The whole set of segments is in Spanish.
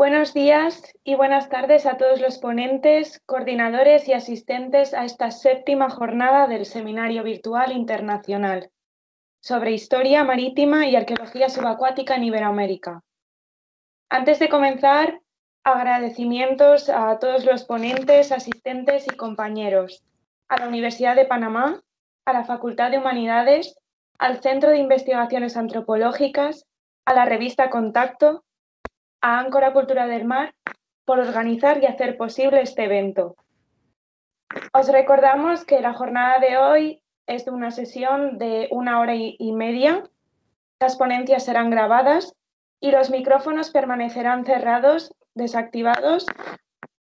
Buenos días y buenas tardes a todos los ponentes, coordinadores y asistentes a esta séptima jornada del Seminario Virtual Internacional sobre Historia Marítima y Arqueología Subacuática en Iberoamérica. Antes de comenzar, agradecimientos a todos los ponentes, asistentes y compañeros, a la Universidad de Panamá, a la Facultad de Humanidades, al Centro de Investigaciones Antropológicas, a la revista Contacto a Ancora Cultura del Mar por organizar y hacer posible este evento. Os recordamos que la jornada de hoy es de una sesión de una hora y media. Las ponencias serán grabadas y los micrófonos permanecerán cerrados, desactivados,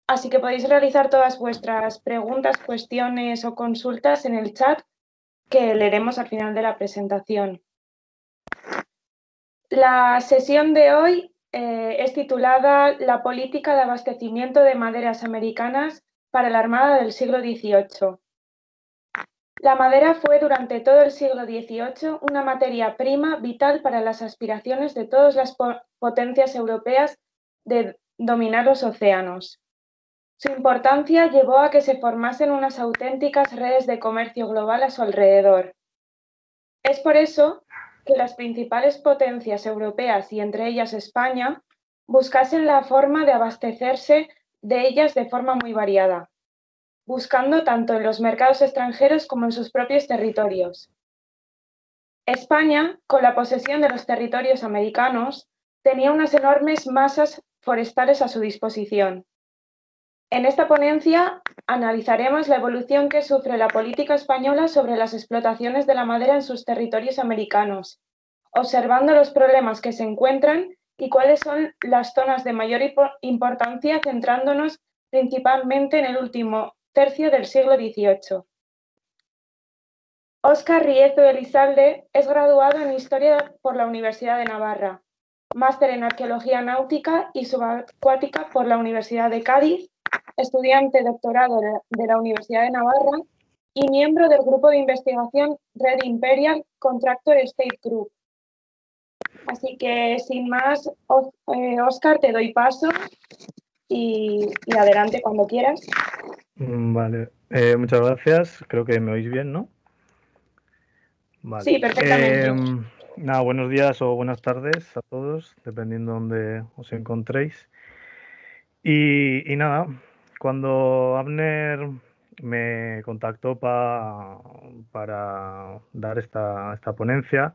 así que podéis realizar todas vuestras preguntas, cuestiones o consultas en el chat que leeremos al final de la presentación. La sesión de hoy eh, es titulada La política de abastecimiento de maderas americanas para la Armada del siglo XVIII. La madera fue durante todo el siglo XVIII una materia prima vital para las aspiraciones de todas las potencias europeas de dominar los océanos. Su importancia llevó a que se formasen unas auténticas redes de comercio global a su alrededor. Es por eso que las principales potencias europeas y entre ellas España buscasen la forma de abastecerse de ellas de forma muy variada, buscando tanto en los mercados extranjeros como en sus propios territorios. España, con la posesión de los territorios americanos, tenía unas enormes masas forestales a su disposición. En esta ponencia analizaremos la evolución que sufre la política española sobre las explotaciones de la madera en sus territorios americanos, observando los problemas que se encuentran y cuáles son las zonas de mayor importancia, centrándonos principalmente en el último tercio del siglo XVIII. Óscar Riezo Elizalde es graduado en Historia por la Universidad de Navarra máster en Arqueología Náutica y Subacuática por la Universidad de Cádiz, estudiante doctorado de la Universidad de Navarra y miembro del grupo de investigación Red Imperial Contractor State Group. Así que sin más, Oscar, eh, te doy paso y, adelante cuando quieras. Mm, vale, eh, muchas gracias. Creo que me oís bien, ¿no? Sí, perfectamente. Em, Nada, buenos días o buenas tardes a todos, dependiendo donde os encontréis. Y, nada, cuando Abner me contactó para dar esta, ponencia,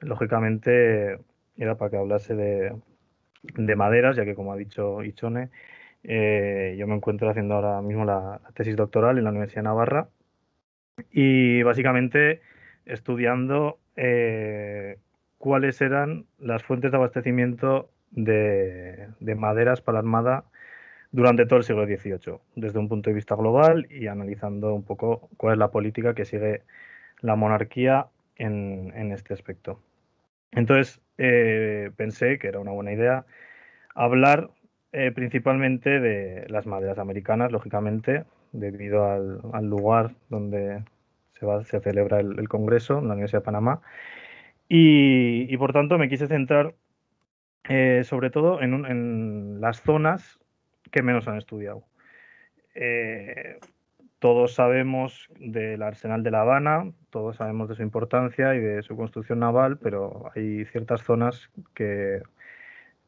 lógicamente era para que hablase de, maderas, ya que como ha dicho Ichone, eh, yo me encuentro haciendo ahora mismo la, la tesis doctoral en la Universidad de Navarra y básicamente estudiando eh, cuáles eran las fuentes de abastecimiento de, maderas para la Armada durante todo el siglo XVIII, desde un punto de vista global y analizando un poco cuál es la política que sigue la monarquía en, este aspecto. Entonces, eh, pensé que era una buena idea hablar eh, principalmente de las maderas americanas, lógicamente, debido al lugar donde se, celebra el, Congreso en la Universidad de Panamá. Y, por tanto me quise centrar eh, sobre todo en, las zonas que menos han estudiado. Eh, todos sabemos del arsenal de La Habana, todos sabemos de su importancia y de su construcción naval, pero hay ciertas zonas que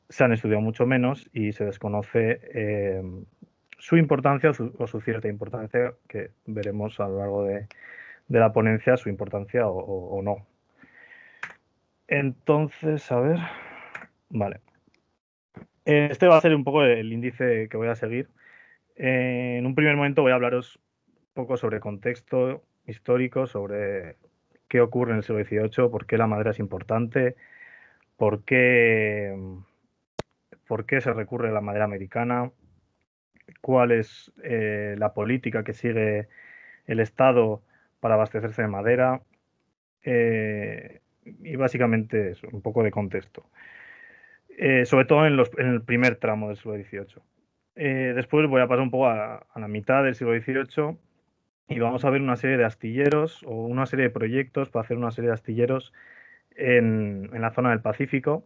se han estudiado mucho menos y se desconoce eh, su importancia o su, cierta importancia que veremos a lo largo de, de la ponencia su importancia o, no. Entonces, a ver, vale. Este va a ser un poco el índice que voy a seguir. Eh, en un primer momento voy a hablaros un poco sobre contexto histórico, sobre qué ocurre en el siglo XVIII, por qué la madera es importante, por qué, por qué se recurre a la madera americana, cuál es eh, la política que sigue el Estado para abastecerse de madera. Eh, y básicamente eso, un poco de contexto. Eh, sobre todo en, el primer tramo del siglo XVIII. Eh, después voy a pasar un poco a, la mitad del siglo XVIII y vamos a ver una serie de astilleros o una serie de proyectos para hacer una serie de astilleros en, la zona del Pacífico.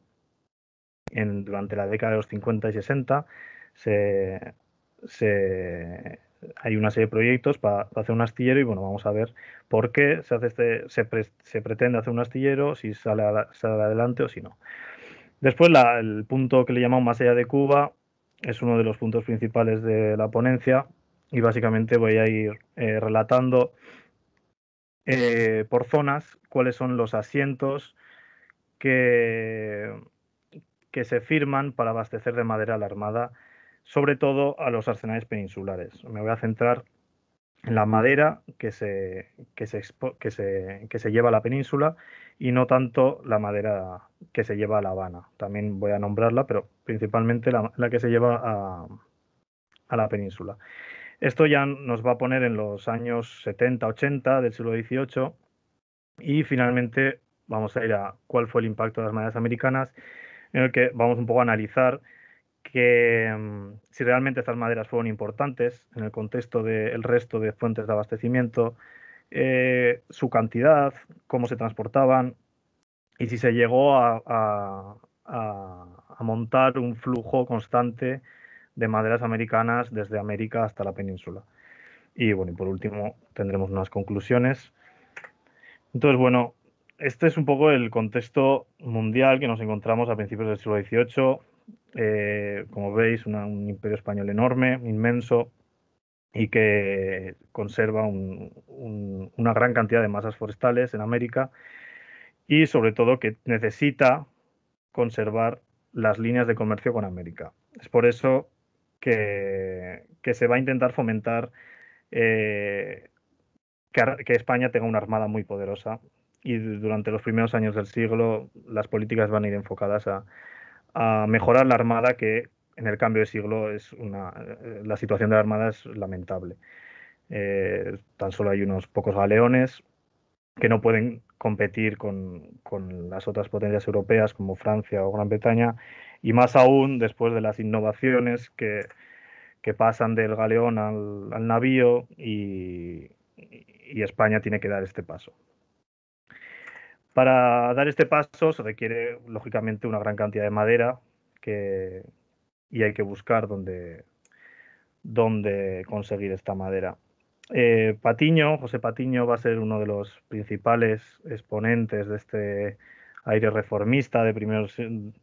durante la década de los 50 y 60 se, hay una serie de proyectos para, hacer un astillero y bueno, vamos a ver por qué se, hace este, se, pretende hacer un astillero, si sale, adelante o si no. Después, la, el punto que le llamamos más allá de Cuba es uno de los puntos principales de la ponencia y básicamente voy a ir eh, relatando eh, por zonas cuáles son los asientos que, que se firman para abastecer de madera a la Armada sobre todo a los arsenales peninsulares. Me voy a centrar en la madera que se, se, que que se lleva a la península y no tanto la madera que se lleva a La Habana. También voy a nombrarla, pero principalmente la, que se lleva a, a la península. Esto ya nos va a poner en los años 70-80 del siglo XVIII y finalmente vamos a ir a cuál fue el impacto de las maderas americanas, en el que vamos un poco a analizar que mm, si realmente estas maderas fueron importantes en el contexto del resto de fuentes de abastecimiento, eh, su cantidad, cómo se transportaban y si se llegó a, montar un flujo constante de maderas americanas desde América hasta la península. Y bueno, y por último tendremos unas conclusiones. Entonces, bueno, este es un poco el contexto mundial que nos encontramos a principios del siglo XVIII eh, como veis, un imperio español enorme, inmenso, y que conserva una gran cantidad de masas forestales en América y sobre todo que necesita conservar las líneas de comercio con América. Es por eso que, se va a intentar fomentar eh, que España tenga una armada muy poderosa y durante los primeros años del siglo las políticas van a ir enfocadas a, a mejorar la Armada, que en el cambio de siglo es una, eh, la situación de la Armada es lamentable. Eh, tan solo hay unos pocos galeones que no pueden competir con, las otras potencias europeas como Francia o Gran Bretaña, y más aún después de las innovaciones que, que pasan del galeón al, navío y España tiene que dar este paso. Para dar este paso se requiere, lógicamente, una gran cantidad de madera y hay que buscar dónde, conseguir esta madera. Eh, Patiño, José Patiño va a ser uno de los principales exponentes de este aire reformista de,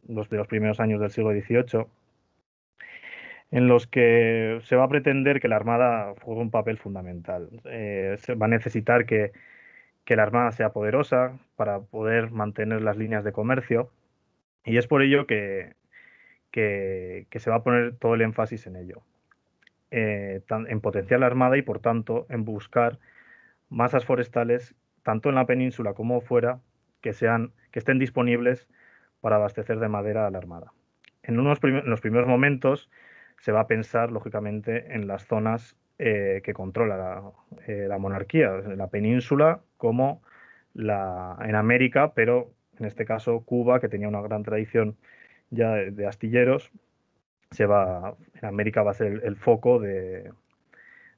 los, primeros años del siglo XVIII, en los que se va a pretender que la Armada juegue un papel fundamental. Eh, se va a necesitar que que la Armada sea poderosa para poder mantener las líneas de comercio. Y es por ello que, que, se va a poner todo el énfasis en ello, eh, en potenciar la Armada y, por tanto, en buscar masas forestales, tanto en la península como fuera, que, sean, que estén disponibles para abastecer de madera a la Armada. En, en los primeros momentos se va a pensar, lógicamente, en las zonas eh, que controla la, eh, monarquía, la península como en América, pero en este caso Cuba, que tenía una gran tradición ya de, astilleros, se va, en América va a ser el, foco de,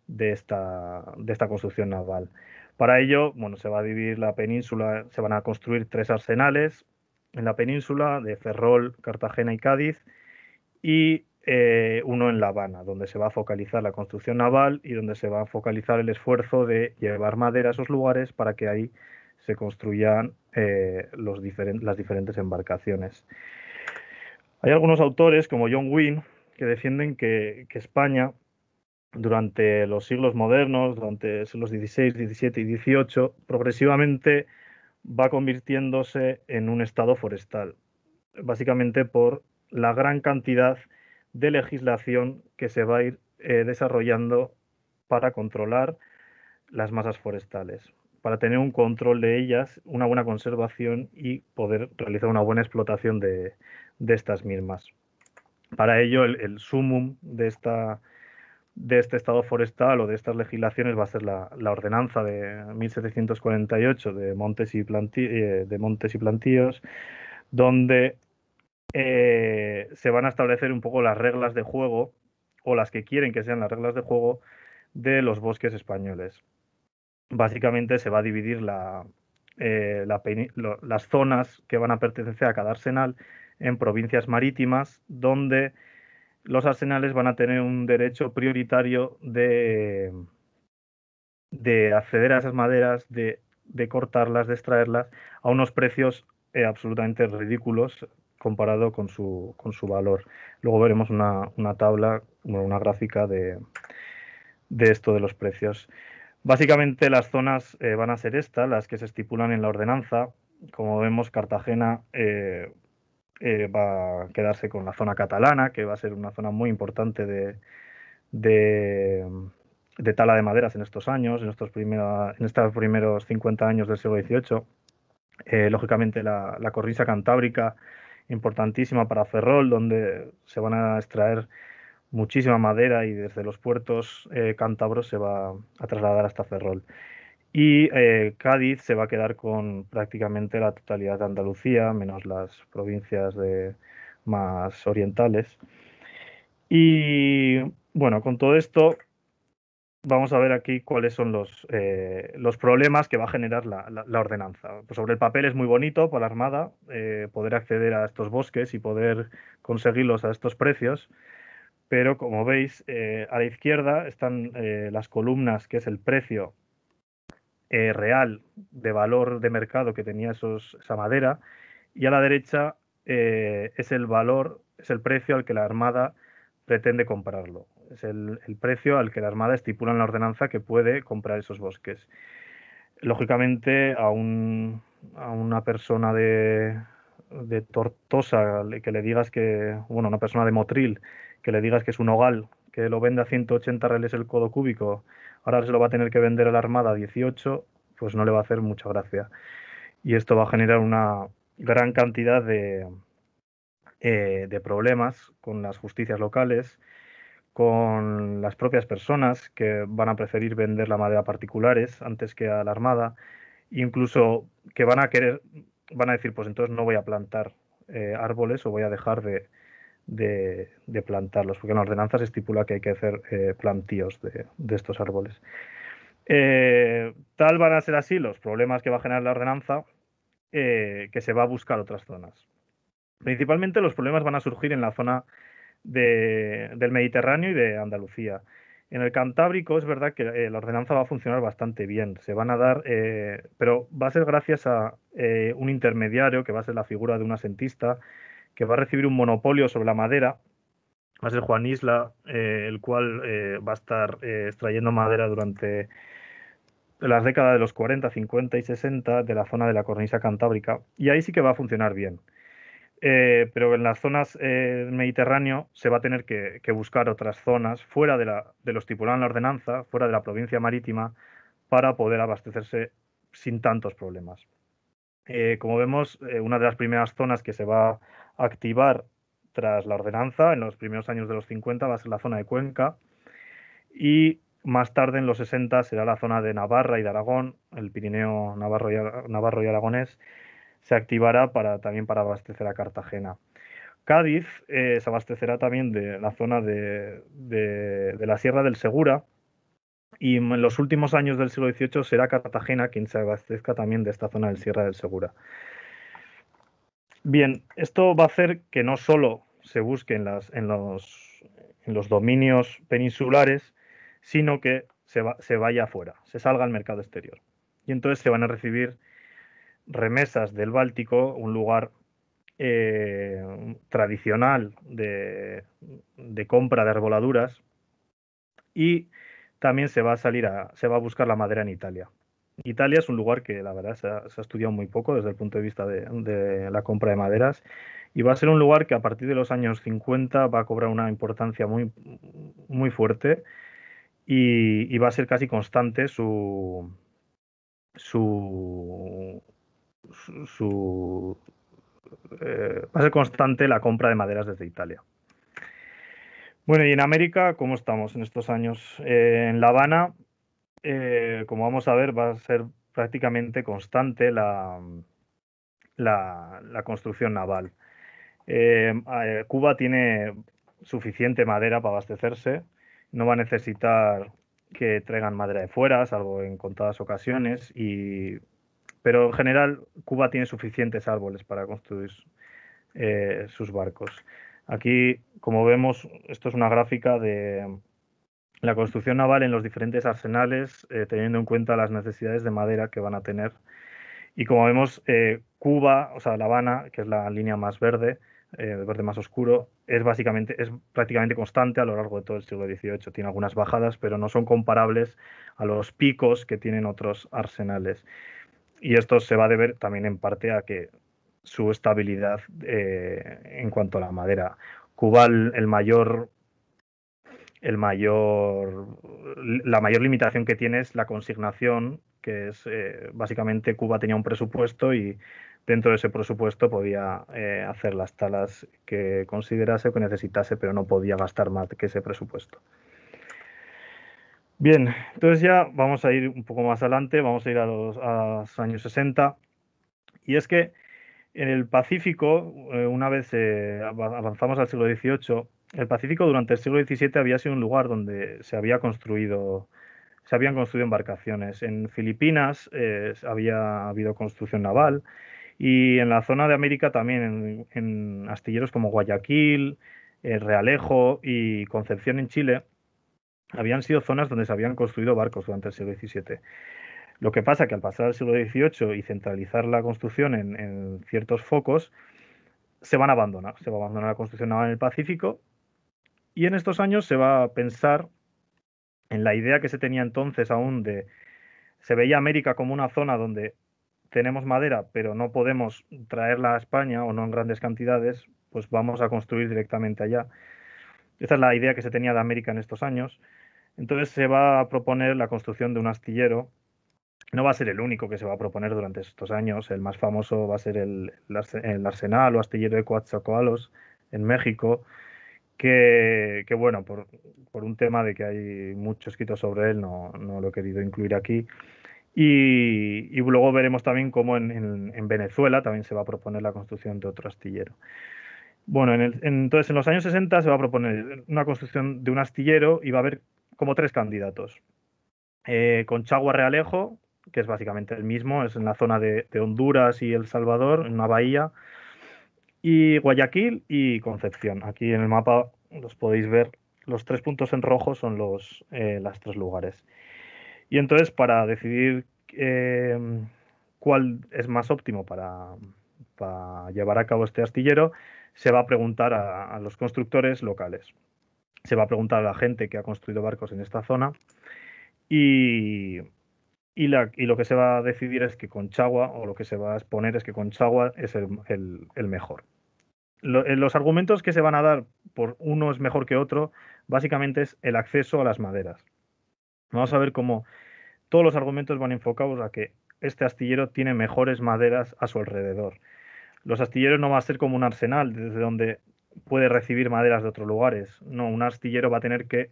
de, esta, construcción naval. Para ello, bueno, se va a dividir la península, se van a construir tres arsenales en la península de Ferrol, Cartagena y Cádiz, y eh, uno en La Habana, donde se va a focalizar la construcción naval y donde se va a focalizar el esfuerzo de llevar madera a esos lugares para que ahí se construyan eh, las diferentes embarcaciones. Hay algunos autores, como John Wynne, que defienden que, España, durante los siglos modernos, durante los XVI, XVII y XVIII, progresivamente va convirtiéndose en un estado forestal, básicamente por la gran cantidad de legislación que se va a ir eh, desarrollando para controlar las masas forestales, para tener un control de ellas, una buena conservación y poder realizar una buena explotación de, estas mismas. Para ello, el, sumum de, esta, de este estado forestal o de estas legislaciones va a ser la, ordenanza de 1748 de montes y, eh, de montes y plantíos, donde eh, se van a establecer un poco las reglas de juego o las que quieren que sean las reglas de juego de los bosques españoles. Básicamente se va a dividir eh, las zonas que van a pertenecer a cada arsenal en provincias marítimas donde los arsenales van a tener un derecho prioritario de, de acceder a esas maderas, de, cortarlas, de extraerlas a unos precios eh, absolutamente ridículos comparado con su, valor. Luego veremos una, tabla, una gráfica de, esto de los precios. Básicamente las zonas eh, van a ser estas, las que se estipulan en la ordenanza. Como vemos, Cartagena eh, eh, va a quedarse con la zona catalana, que va a ser una zona muy importante de, tala de maderas en estos años, en estos, en estos primeros 50 años del siglo XVIII. lógicamente la, la cantábrica importantísima para Ferrol, donde se van a extraer muchísima madera y desde los puertos eh, cántabros se va a trasladar hasta Ferrol. Y eh, Cádiz se va a quedar con prácticamente la totalidad de Andalucía, menos las provincias de, más orientales. Y bueno, con todo esto, vamos a ver aquí cuáles son los, eh, problemas que va a generar la, ordenanza. Pues sobre el papel es muy bonito para la Armada eh, poder acceder a estos bosques y poder conseguirlos a estos precios, pero como veis, eh, a la izquierda están las columnas que es el precio real de valor de mercado que tenía esa madera y a la derecha es el valor, es el precio al que la Armada pretende comprarlo. Es el, precio al que la Armada estipula en la ordenanza que puede comprar esos bosques. Lógicamente, a, una persona de, Tortosa que le digas que, bueno, una persona de Motril, que le digas que es un hogal, que lo vende a 180 reales el codo cúbico, ahora se lo va a tener que vender a la Armada a 18, pues no le va a hacer mucha gracia. Y esto va a generar una gran cantidad de, eh, de problemas con las justicias locales con las propias personas que van a preferir vender la madera a particulares antes que a la armada, incluso que van a querer, van a decir, pues entonces no voy a plantar eh, árboles o voy a dejar de, plantarlos, porque en la ordenanza se estipula que hay que hacer eh, plantíos de, estos árboles. Eh, tal van a ser así los problemas que va a generar la ordenanza que se va a buscar otras zonas. Principalmente los problemas van a surgir en la zona de, del Mediterráneo y de Andalucía. En el Cantábrico es verdad que eh, la ordenanza va a funcionar bastante bien. Se van a dar, eh, pero va a ser gracias a eh, un intermediario que va a ser la figura de un asentista que va a recibir un monopolio sobre la madera. Va a ser Juan Isla, el cual va a estar extrayendo madera durante las décadas de los 40, 50 y 60 de la zona de la cornisa cantábrica. Y ahí sí que va a funcionar bien. Eh, pero en las zonas eh, Mediterráneo se va a tener que, buscar otras zonas fuera de, la, de lo estipulado en la ordenanza, fuera de la provincia marítima, para poder abastecerse sin tantos problemas. Eh, como vemos, eh, una de las primeras zonas que se va a activar tras la ordenanza, en los primeros años de los 50, va a ser la zona de Cuenca y más tarde, en los 60, será la zona de Navarra y de Aragón, el Pirineo Navarro Navarro y Aragonés, se activará para, también para abastecer a Cartagena. Cádiz eh, se abastecerá también de la zona de, la Sierra del Segura y en los últimos años del siglo XVIII será Cartagena quien se abastezca también de esta zona del Sierra del Segura. Bien, esto va a hacer que no solo se busque en, las, en, los, en los, dominios peninsulares, sino que se, se vaya afuera, se salga al mercado exterior. Y entonces se van a recibir remesas del Báltico, un lugar eh, tradicional de, compra de arboladuras, y también se va a salir a, se va a buscar la madera en Italia. Italia es un lugar que la verdad se ha, estudiado muy poco desde el punto de vista de, la compra de maderas y va a ser un lugar que a partir de los años 50 va a cobrar una importancia muy, muy fuerte y, y va a ser casi constante su, su, su, eh, va a ser constante la compra de maderas desde Italia. Bueno, y en América, ¿cómo estamos en estos años? Eh, en La Habana, eh, como vamos a ver, va a ser prácticamente constante la, la, la construcción naval. Cuba tiene suficiente madera para abastecerse, no va a necesitar que traigan madera de fuera, salvo en contadas ocasiones, y pero en general, Cuba tiene suficientes árboles para construir eh, sus barcos. Aquí, como vemos, esto es una gráfica de la construcción naval en los diferentes arsenales, eh, teniendo en cuenta las necesidades de madera que van a tener. Y como vemos, eh, Cuba, o sea, La Habana, que es la línea más verde, el verde más oscuro, es básicamente, es prácticamente constante a lo largo de todo el siglo XVIII. Tiene algunas bajadas, pero no son comparables a los picos que tienen otros arsenales y esto se va a deber también en parte a que su estabilidad eh, en cuanto a la madera. Cuba, el, mayor, el mayor, la mayor limitación que tiene es la consignación, que es eh, básicamente Cuba tenía un presupuesto y dentro de ese presupuesto podía eh, hacer las talas que considerase o que necesitase, pero no podía gastar más que ese presupuesto. Bien, entonces ya vamos a ir un poco más adelante, vamos a ir a los, años 60. Y es que en el Pacífico, eh, una vez eh, avanzamos al siglo XVIII, el Pacífico durante el siglo XVII había sido un lugar donde se había construido se habían construido embarcaciones. En Filipinas eh, había habido construcción naval y en la zona de América también, en, astilleros como Guayaquil, Realejo y Concepción en Chile, habían sido zonas donde se habían construido barcos durante el siglo XVII. Lo que pasa que al pasar al siglo XVIII y centralizar la construcción en, ciertos focos, se van a abandonar. Se va a abandonar la construcción naval en el Pacífico y en estos años se va a pensar en la idea que se tenía entonces aún de... Se veía América como una zona donde tenemos madera, pero no podemos traerla a España o no en grandes cantidades, pues vamos a construir directamente allá esa es la idea que se tenía de América en estos años. Entonces se va a proponer la construcción de un astillero. No va a ser el único que se va a proponer durante estos años. El más famoso va a ser el, arsenal o astillero de Coatzacoalos en México, que, bueno, por, un tema de que hay mucho escrito sobre él, no, lo he querido incluir aquí. Y, luego veremos también cómo en Venezuela también se va a proponer la construcción de otro astillero. Bueno, entonces en los años 60 se va a proponer una construcción de un astillero y va a haber como tres candidatos. Eh, con Chagua Realejo, que es básicamente el mismo, es en la zona de, Honduras y El Salvador, en una bahía, y Guayaquil y Concepción. Aquí en el mapa los podéis ver, los tres puntos en rojo son los eh, tres lugares. Y entonces para decidir eh, cuál es más óptimo para llevar a cabo este astillero, se va a preguntar a, los constructores locales, se va a preguntar a la gente que ha construido barcos en esta zona y, y, lo que se va a decidir es que con chagua o lo que se va a exponer es que con chagua es el, mejor. Eh, los argumentos que se van a dar por uno es mejor que otro, básicamente es el acceso a las maderas. Vamos a ver cómo todos los argumentos van enfocados a que este astillero tiene mejores maderas a su alrededor. Los astilleros no va a ser como un arsenal, desde donde puede recibir maderas de otros lugares. No, un astillero va a tener que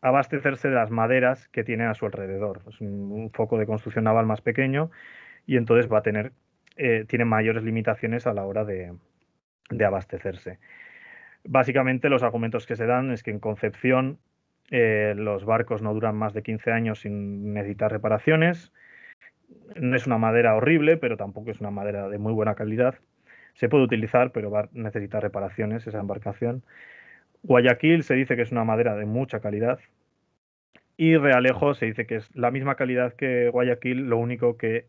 abastecerse de las maderas que tiene a su alrededor. Es un, foco de construcción naval más pequeño y entonces va a tener, eh, tiene mayores limitaciones a la hora de, abastecerse. Básicamente los argumentos que se dan es que en Concepción eh, los barcos no duran más de 15 años sin necesitar reparaciones, no es una madera horrible, pero tampoco es una madera de muy buena calidad. Se puede utilizar, pero va a necesitar reparaciones esa embarcación. Guayaquil se dice que es una madera de mucha calidad. Y Realejo se dice que es la misma calidad que Guayaquil, lo único que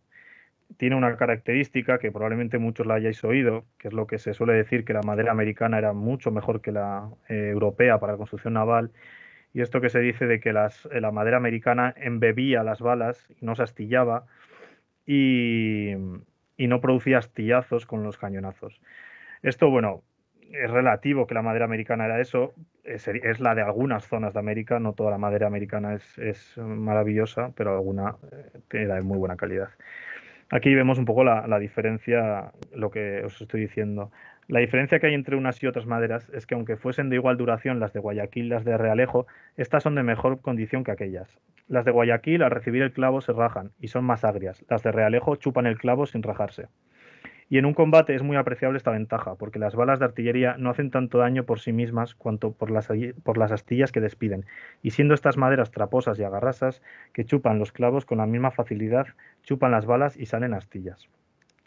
tiene una característica que probablemente muchos la hayáis oído, que es lo que se suele decir que la madera americana era mucho mejor que la eh, europea para la construcción naval. Y esto que se dice de que las, eh, la madera americana embebía las balas y no se astillaba, y, no producía astillazos con los cañonazos. Esto, bueno, es relativo que la madera americana era eso, eh, es, la de algunas zonas de América, no toda la madera americana es, maravillosa, pero alguna eh, era de muy buena calidad. Aquí vemos un poco la, la diferencia, lo que os estoy diciendo. La diferencia que hay entre unas y otras maderas es que aunque fuesen de igual duración las de Guayaquil y las de Realejo, estas son de mejor condición que aquellas. Las de Guayaquil al recibir el clavo se rajan y son más agrias. Las de Realejo chupan el clavo sin rajarse. Y en un combate es muy apreciable esta ventaja, porque las balas de artillería no hacen tanto daño por sí mismas cuanto por las, por las astillas que despiden, y siendo estas maderas traposas y agarrasas que chupan los clavos con la misma facilidad, chupan las balas y salen astillas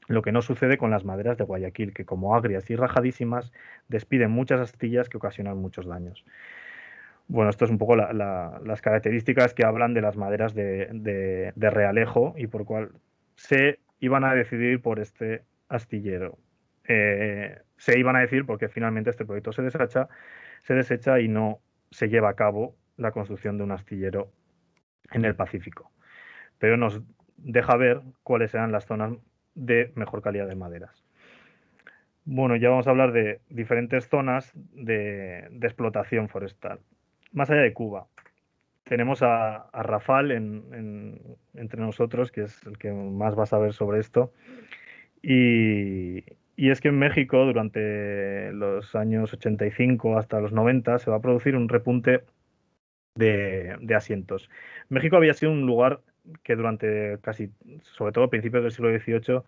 lo que no sucede con las maderas de Guayaquil, que como agrias y rajadísimas despiden muchas astillas que ocasionan muchos daños. Bueno, esto es un poco las características que hablan de las maderas de, Realejo y por cual se iban a decidir por este astillero. Eh, se iban a decir porque finalmente este proyecto se desecha, se desecha y no se lleva a cabo la construcción de un astillero en el Pacífico. Pero nos deja ver cuáles eran las zonas de mejor calidad de maderas. Bueno, ya vamos a hablar de diferentes zonas de, explotación forestal. Más allá de Cuba, tenemos a, Rafal entre nosotros, que es el que más va a saber sobre esto. Y, es que en México, durante los años 85 hasta los 90, se va a producir un repunte de asientos. México había sido un lugar que durante casi, sobre todo a principios del siglo XVIII,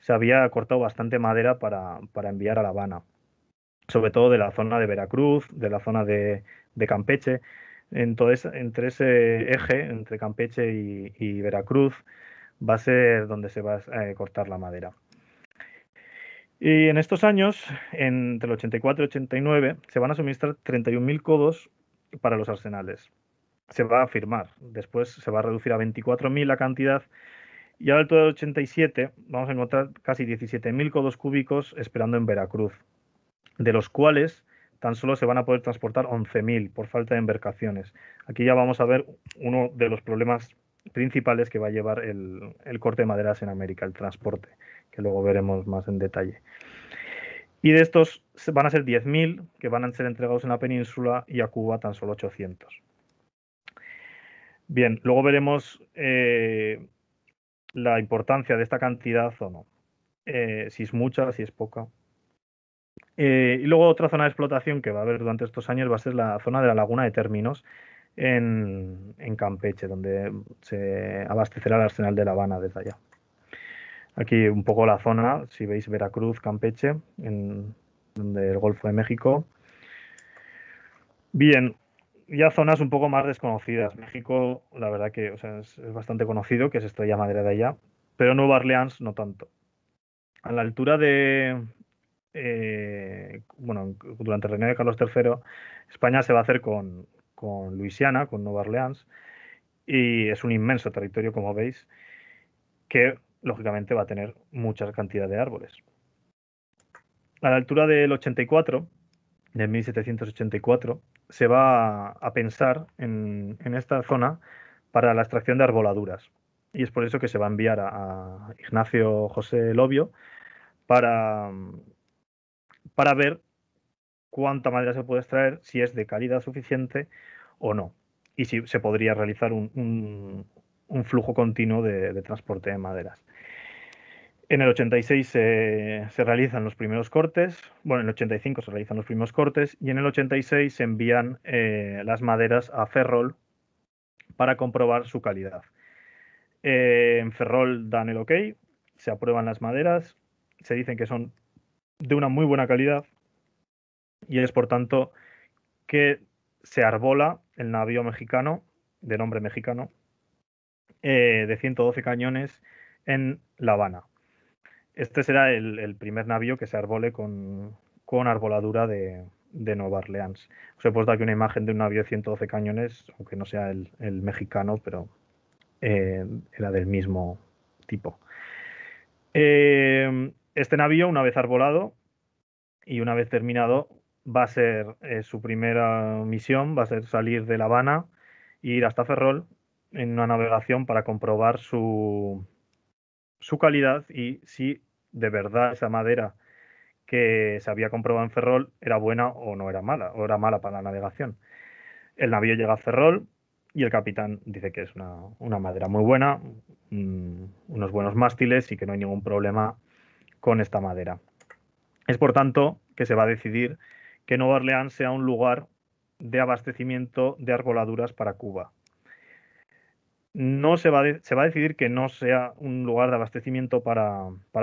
se había cortado bastante madera para, enviar a La Habana, sobre todo de la zona de Veracruz, de la zona de, Campeche. Entonces, entre ese eje, entre Campeche y, Veracruz, va a ser donde se va a eh, cortar la madera. Y en estos años, entre el 84 y el 89, se van a suministrar 31.000 codos para los arsenales se va a firmar. Después se va a reducir a 24.000 la cantidad. Y ahora el todo del 87 vamos a encontrar casi 17.000 codos cúbicos esperando en Veracruz, de los cuales tan solo se van a poder transportar 11.000 por falta de embarcaciones. Aquí ya vamos a ver uno de los problemas principales que va a llevar el, el corte de maderas en América, el transporte, que luego veremos más en detalle. Y de estos van a ser 10.000 que van a ser entregados en la península y a Cuba tan solo 800. Bien, luego veremos eh, la importancia de esta cantidad o no. Eh, si es mucha, si es poca. Eh, y luego otra zona de explotación que va a haber durante estos años va a ser la zona de la laguna de términos en, Campeche, donde se abastecerá el arsenal de La Habana desde allá. Aquí un poco la zona, si veis Veracruz, Campeche, en, donde el Golfo de México. Bien, ya zonas un poco más desconocidas. México, la verdad que es, bastante conocido, que es Estrella Madera de allá, pero Nueva Orleans no tanto. A la altura de, eh, bueno, durante el reino de Carlos III, España se va a hacer con, con Luisiana, con Nueva Orleans, y es un inmenso territorio, como veis, que lógicamente va a tener mucha cantidad de árboles. A la altura del 84, de 1784, se va a pensar en, esta zona para la extracción de arboladuras. Y es por eso que se va a enviar a, Ignacio José Lobio para, para ver cuánta madera se puede extraer, si es de calidad suficiente o no. Y si se podría realizar un, flujo continuo de, transporte de maderas. En el 86 se, realizan los primeros cortes, bueno, en el 85 se realizan los primeros cortes y en el 86 se envían eh, las maderas a Ferrol para comprobar su calidad. Eh, en Ferrol dan el ok, se aprueban las maderas, se dicen que son de una muy buena calidad y es por tanto que se arbola el navío mexicano, de nombre mexicano, eh, de 112 cañones en La Habana. Este será el, primer navío que se arbole con, arboladura de, Nueva Orleans. Os he puesto aquí una imagen de un navío de 112 cañones, aunque no sea el, mexicano, pero eh, era del mismo tipo. Eh, este navío, una vez arbolado y una vez terminado, va a ser eh, su primera misión, va a ser salir de La Habana e ir hasta Ferrol en una navegación para comprobar su calidad y si de verdad esa madera que se había comprobado en Ferrol era buena o no era mala, o era mala para la navegación. El navío llega a Ferrol y el capitán dice que es una, madera muy buena, mm, unos buenos mástiles y que no hay ningún problema con esta madera. Es por tanto que se va a decidir que Nueva Orleans sea un lugar de abastecimiento de arboladuras para Cuba no se va, se va, a decidir que no sea un lugar de abastecimiento para,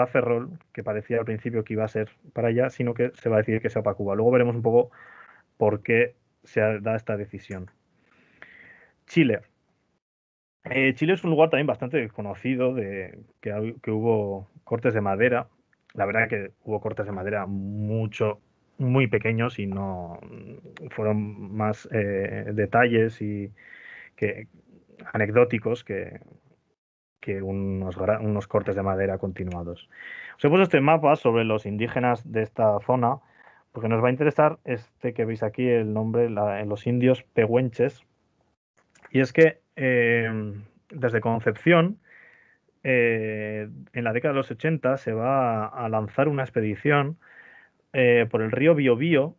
Ferrol, que parecía al principio que iba a ser para allá, sino que se va a decidir que sea para Cuba. Luego veremos un poco por qué se ha da esta decisión. Chile. Eh, Chile es un lugar también bastante conocido, de, que, hubo cortes de madera. La verdad que hubo cortes de madera mucho, muy pequeños y no fueron más eh, detalles y que anecdóticos que, unos, unos, cortes de madera continuados. Os he puesto este mapa sobre los indígenas de esta zona, porque nos va a interesar este que veis aquí, el nombre, eh, los indios pehuenches. Y es que em, desde Concepción, eh, en la década de los 80, se va a, lanzar una expedición eh, por el río Biobío,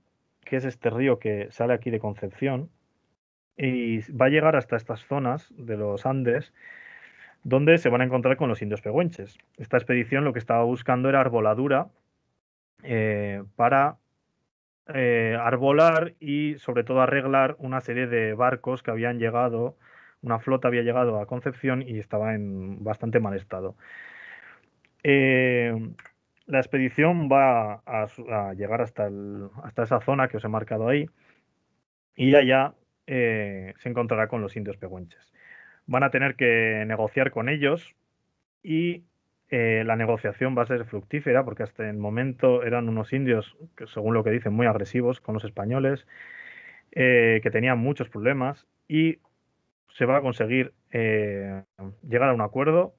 que es este río que sale aquí de Concepción, y va a llegar hasta estas zonas de los Andes donde se van a encontrar con los indios pehuenches. Esta expedición lo que estaba buscando era arboladura eh, para eh, arbolar y sobre todo arreglar una serie de barcos que habían llegado, una flota había llegado a Concepción y estaba en bastante mal estado. Eh, la expedición va a, llegar hasta, hasta esa zona que os he marcado ahí y allá eh, se encontrará con los indios pehuenches. Van a tener que negociar con ellos y eh, la negociación va a ser fructífera porque hasta el momento eran unos indios, que, según lo que dicen, muy agresivos con los españoles, eh, que tenían muchos problemas y se va a conseguir llegar a un acuerdo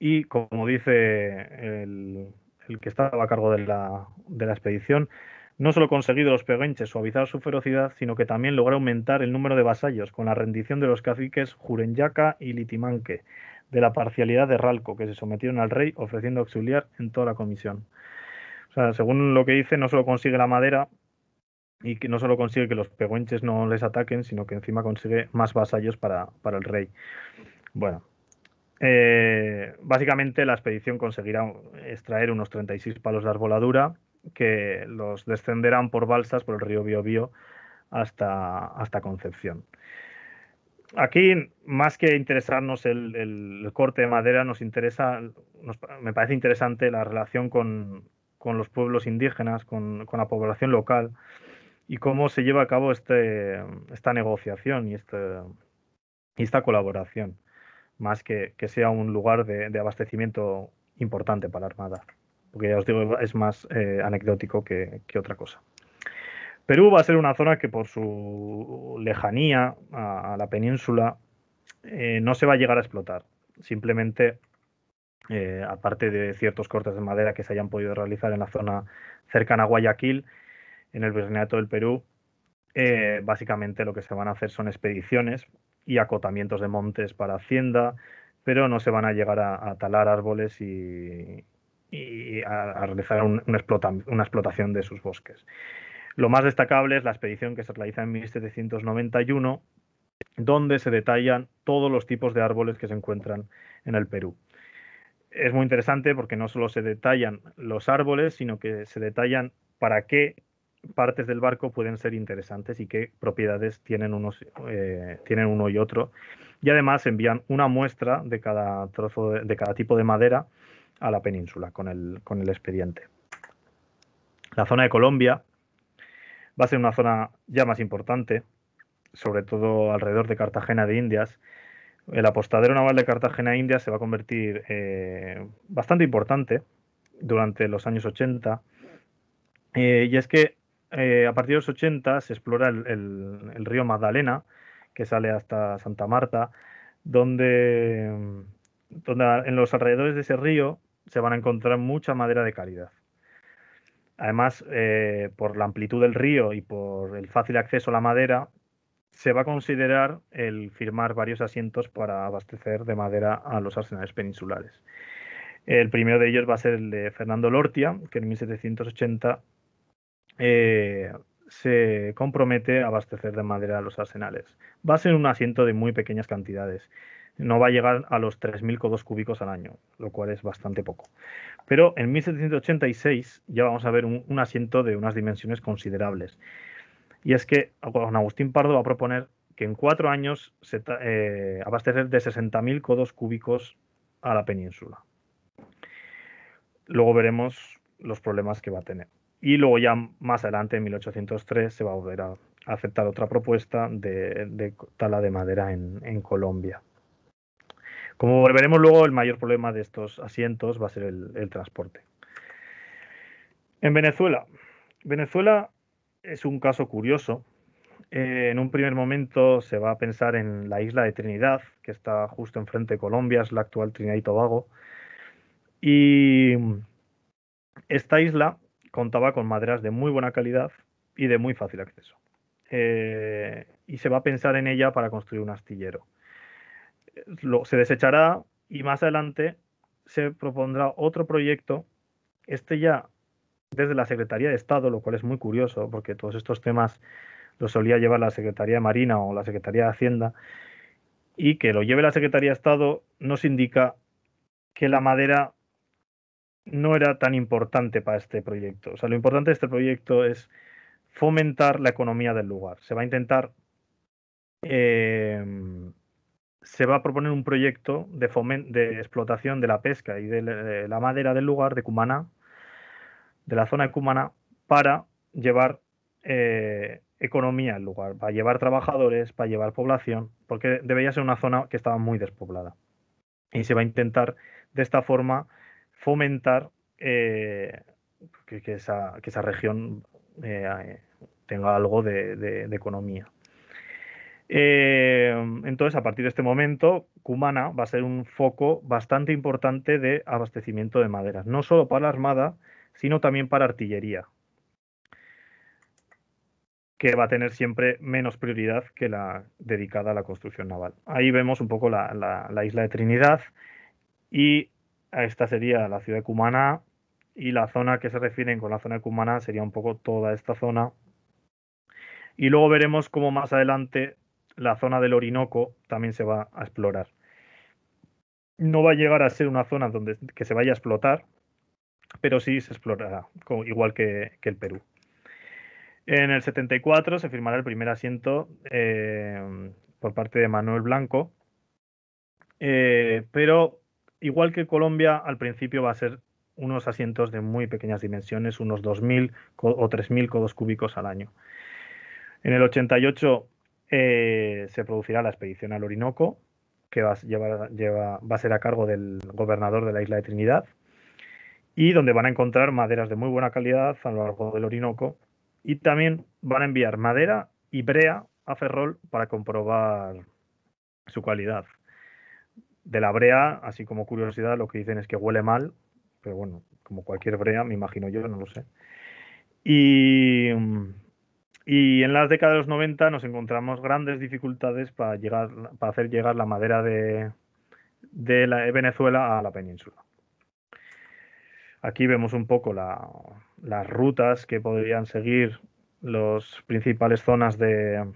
y, como dice el, que estaba a cargo de la expedición, no solo conseguido los peguenches suavizar su ferocidad, sino que también logró aumentar el número de vasallos con la rendición de los caciques Jurenyaca y Litimanque, de la parcialidad de Ralco, que se sometieron al rey ofreciendo auxiliar en toda la comisión. O sea, según lo que dice, no solo consigue la madera y que no solo consigue que los peguenches no les ataquen, sino que encima consigue más vasallos para, el rey. Bueno, eh, básicamente la expedición conseguirá extraer unos 36 palos de arboladura, que los descenderán por balsas por el río Biobío hasta, hasta Concepción. Aquí, más que interesarnos el, corte de madera, nos interesa, me parece interesante la relación con, los pueblos indígenas, con, la población local y cómo se lleva a cabo este, esta negociación este, y, esta colaboración, más que, que sea un lugar de, de abastecimiento importante para la Armada porque ya os digo, es más eh, anecdótico que, otra cosa. Perú va a ser una zona que por su lejanía a, la península eh, no se va a llegar a explotar. Simplemente, eh, aparte de ciertos cortes de madera que se hayan podido realizar en la zona cercana a Guayaquil, en el virreinato del Perú, básicamente lo que se van a hacer son expediciones y acotamientos de montes para hacienda, pero no se van a llegar a talar árboles y, y a, realizar una, explotación de sus bosques. Lo más destacable es la expedición que se realiza en 1791, donde se detallan todos los tipos de árboles que se encuentran en el Perú. Es muy interesante porque no solo se detallan los árboles, sino que se detallan para qué partes del barco pueden ser interesantes y qué propiedades tienen, eh, uno y otro. Y además envían una muestra de cada trozo de cada tipo de madera a la península con el, con el expediente. La zona de Colombia va a ser una zona ya más importante, sobre todo alrededor de Cartagena de Indias. El apostadero naval de Cartagena de Indias se va a convertir eh, bastante importante durante los años 80. Eh, y es que eh, a partir de los 80 se explora el, río Magdalena, que sale hasta Santa Marta, donde en los alrededores de ese río se van a encontrar mucha madera de calidad. Además, eh, por la amplitud del río y por el fácil acceso a la madera, se va a considerar el firmar varios asientos para abastecer de madera a los arsenales peninsulares. El primero de ellos va a ser el de Fernando Lortia, que en 1780 eh, se compromete a abastecer de madera a los arsenales. Va a ser un asiento de muy pequeñas cantidades no va a llegar a los 3.000 codos cúbicos al año, lo cual es bastante poco. Pero en 1786 ya vamos a ver un, asiento de unas dimensiones considerables. Y es que Juan Agustín Pardo va a proponer que en cuatro años se eh, abastecer de 60.000 codos cúbicos a la península. Luego veremos los problemas que va a tener. Y luego ya más adelante, en 1803, se va a volver a aceptar otra propuesta de, tala de madera en Colombia. Como veremos luego, el mayor problema de estos asientos va a ser el, transporte. En Venezuela. Venezuela es un caso curioso. Eh, en un primer momento se va a pensar en la isla de Trinidad, que está justo enfrente de Colombia, es la actual Trinidad y Tobago. Y esta isla contaba con maderas de muy buena calidad y de muy fácil acceso. Eh, y se va a pensar en ella para construir un astillero se desechará y más adelante se propondrá otro proyecto, este ya desde la Secretaría de Estado, lo cual es muy curioso porque todos estos temas los solía llevar la Secretaría de Marina o la Secretaría de Hacienda, y que lo lleve la Secretaría de Estado nos indica que la madera no era tan importante para este proyecto. O sea, lo importante de este proyecto es fomentar la economía del lugar. Se va a intentar eh, se va a proponer un proyecto de, de explotación de la pesca y de, la madera del lugar, de Cumaná, de la zona de Cumaná, para llevar eh, economía al lugar, para llevar trabajadores, para llevar población, porque debería ser una zona que estaba muy despoblada. Y se va a intentar de esta forma fomentar eh, que, esa, región eh, tenga algo de economía. Em, entonces, a partir de este momento, Cumana va a ser un foco bastante importante de abastecimiento de maderas, no solo para la Armada, sino también para artillería, que va a tener siempre menos prioridad que la dedicada a la construcción naval. Ahí vemos un poco la, la isla de Trinidad y esta sería la ciudad de Cumana y la zona que se refieren con la zona de Cumana sería un poco toda esta zona. Y luego veremos cómo más adelante la zona del Orinoco también se va a explorar. No va a llegar a ser una zona donde, que se vaya a explotar, pero sí se explorará, igual que, el Perú. En el 74 se firmará el primer asiento eh, por parte de Manuel Blanco, eh, pero igual que Colombia, al principio va a ser unos asientos de muy pequeñas dimensiones, unos 2.000 o 3.000 codos cúbicos al año. En el 88 eh, se producirá la expedición al Orinoco, que va, va a ser a cargo del gobernador de la isla de Trinidad, y donde van a encontrar maderas de muy buena calidad a lo largo del Orinoco, y también van a enviar madera y brea a Ferrol para comprobar su calidad. De la brea, así como curiosidad, lo que dicen es que huele mal, pero bueno, como cualquier brea, me imagino yo, no lo sé. Y mm, y en las décadas de los 90 nos encontramos grandes dificultades para, llegar, para hacer llegar la madera de, la, Venezuela a la península. Aquí vemos un poco las rutas que podrían seguir las principales zonas de,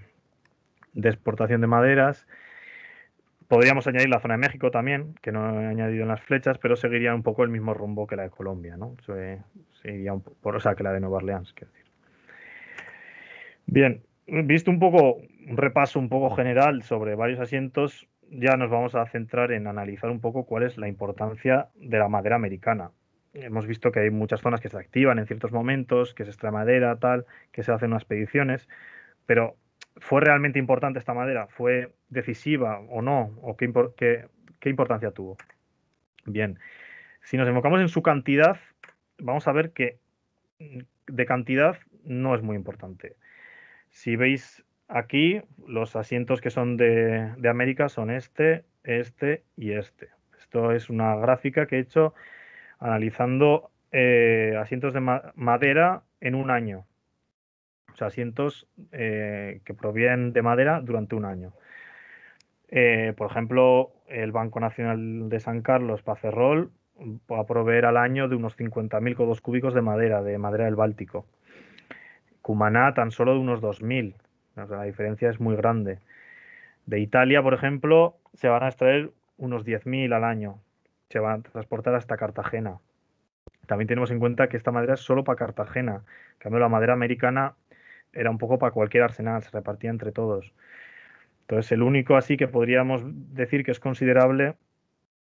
de, exportación de maderas. Podríamos añadir la zona de México también, que no he añadido en las flechas, pero seguiría un poco el mismo rumbo que la de Colombia, ¿no? Se, por, o sea, que la de Nueva Orleans. Que, Bien, visto un poco un repaso un poco general sobre varios asientos, ya nos vamos a centrar en analizar un poco cuál es la importancia de la madera americana. Hemos visto que hay muchas zonas que se activan en ciertos momentos, que se extrae madera, tal, que se hacen unas expediciones, pero ¿fue realmente importante esta madera? ¿Fue decisiva o no? ¿O qué, qué importancia tuvo? Bien, si nos enfocamos en su cantidad, vamos a ver que de cantidad no es muy importante. Si veis aquí, los asientos que son de, América son este, este y este. Esto es una gráfica que he hecho analizando eh, asientos de madera en un año. O sea, asientos eh, que provienen de madera durante un año. Eh, por ejemplo, el Banco Nacional de San Carlos, Pacerrol, va a proveer al año de unos 50.000 codos cúbicos de madera, de madera del Báltico. Cumaná tan solo de unos 2.000. la diferencia es muy grande. De Italia, por ejemplo, se van a extraer unos 10.000 al año. Se van a transportar hasta Cartagena. También tenemos en cuenta que esta madera es solo para Cartagena. En cambio, la madera americana era un poco para cualquier arsenal, se repartía entre todos. Entonces, el único así que podríamos decir que es considerable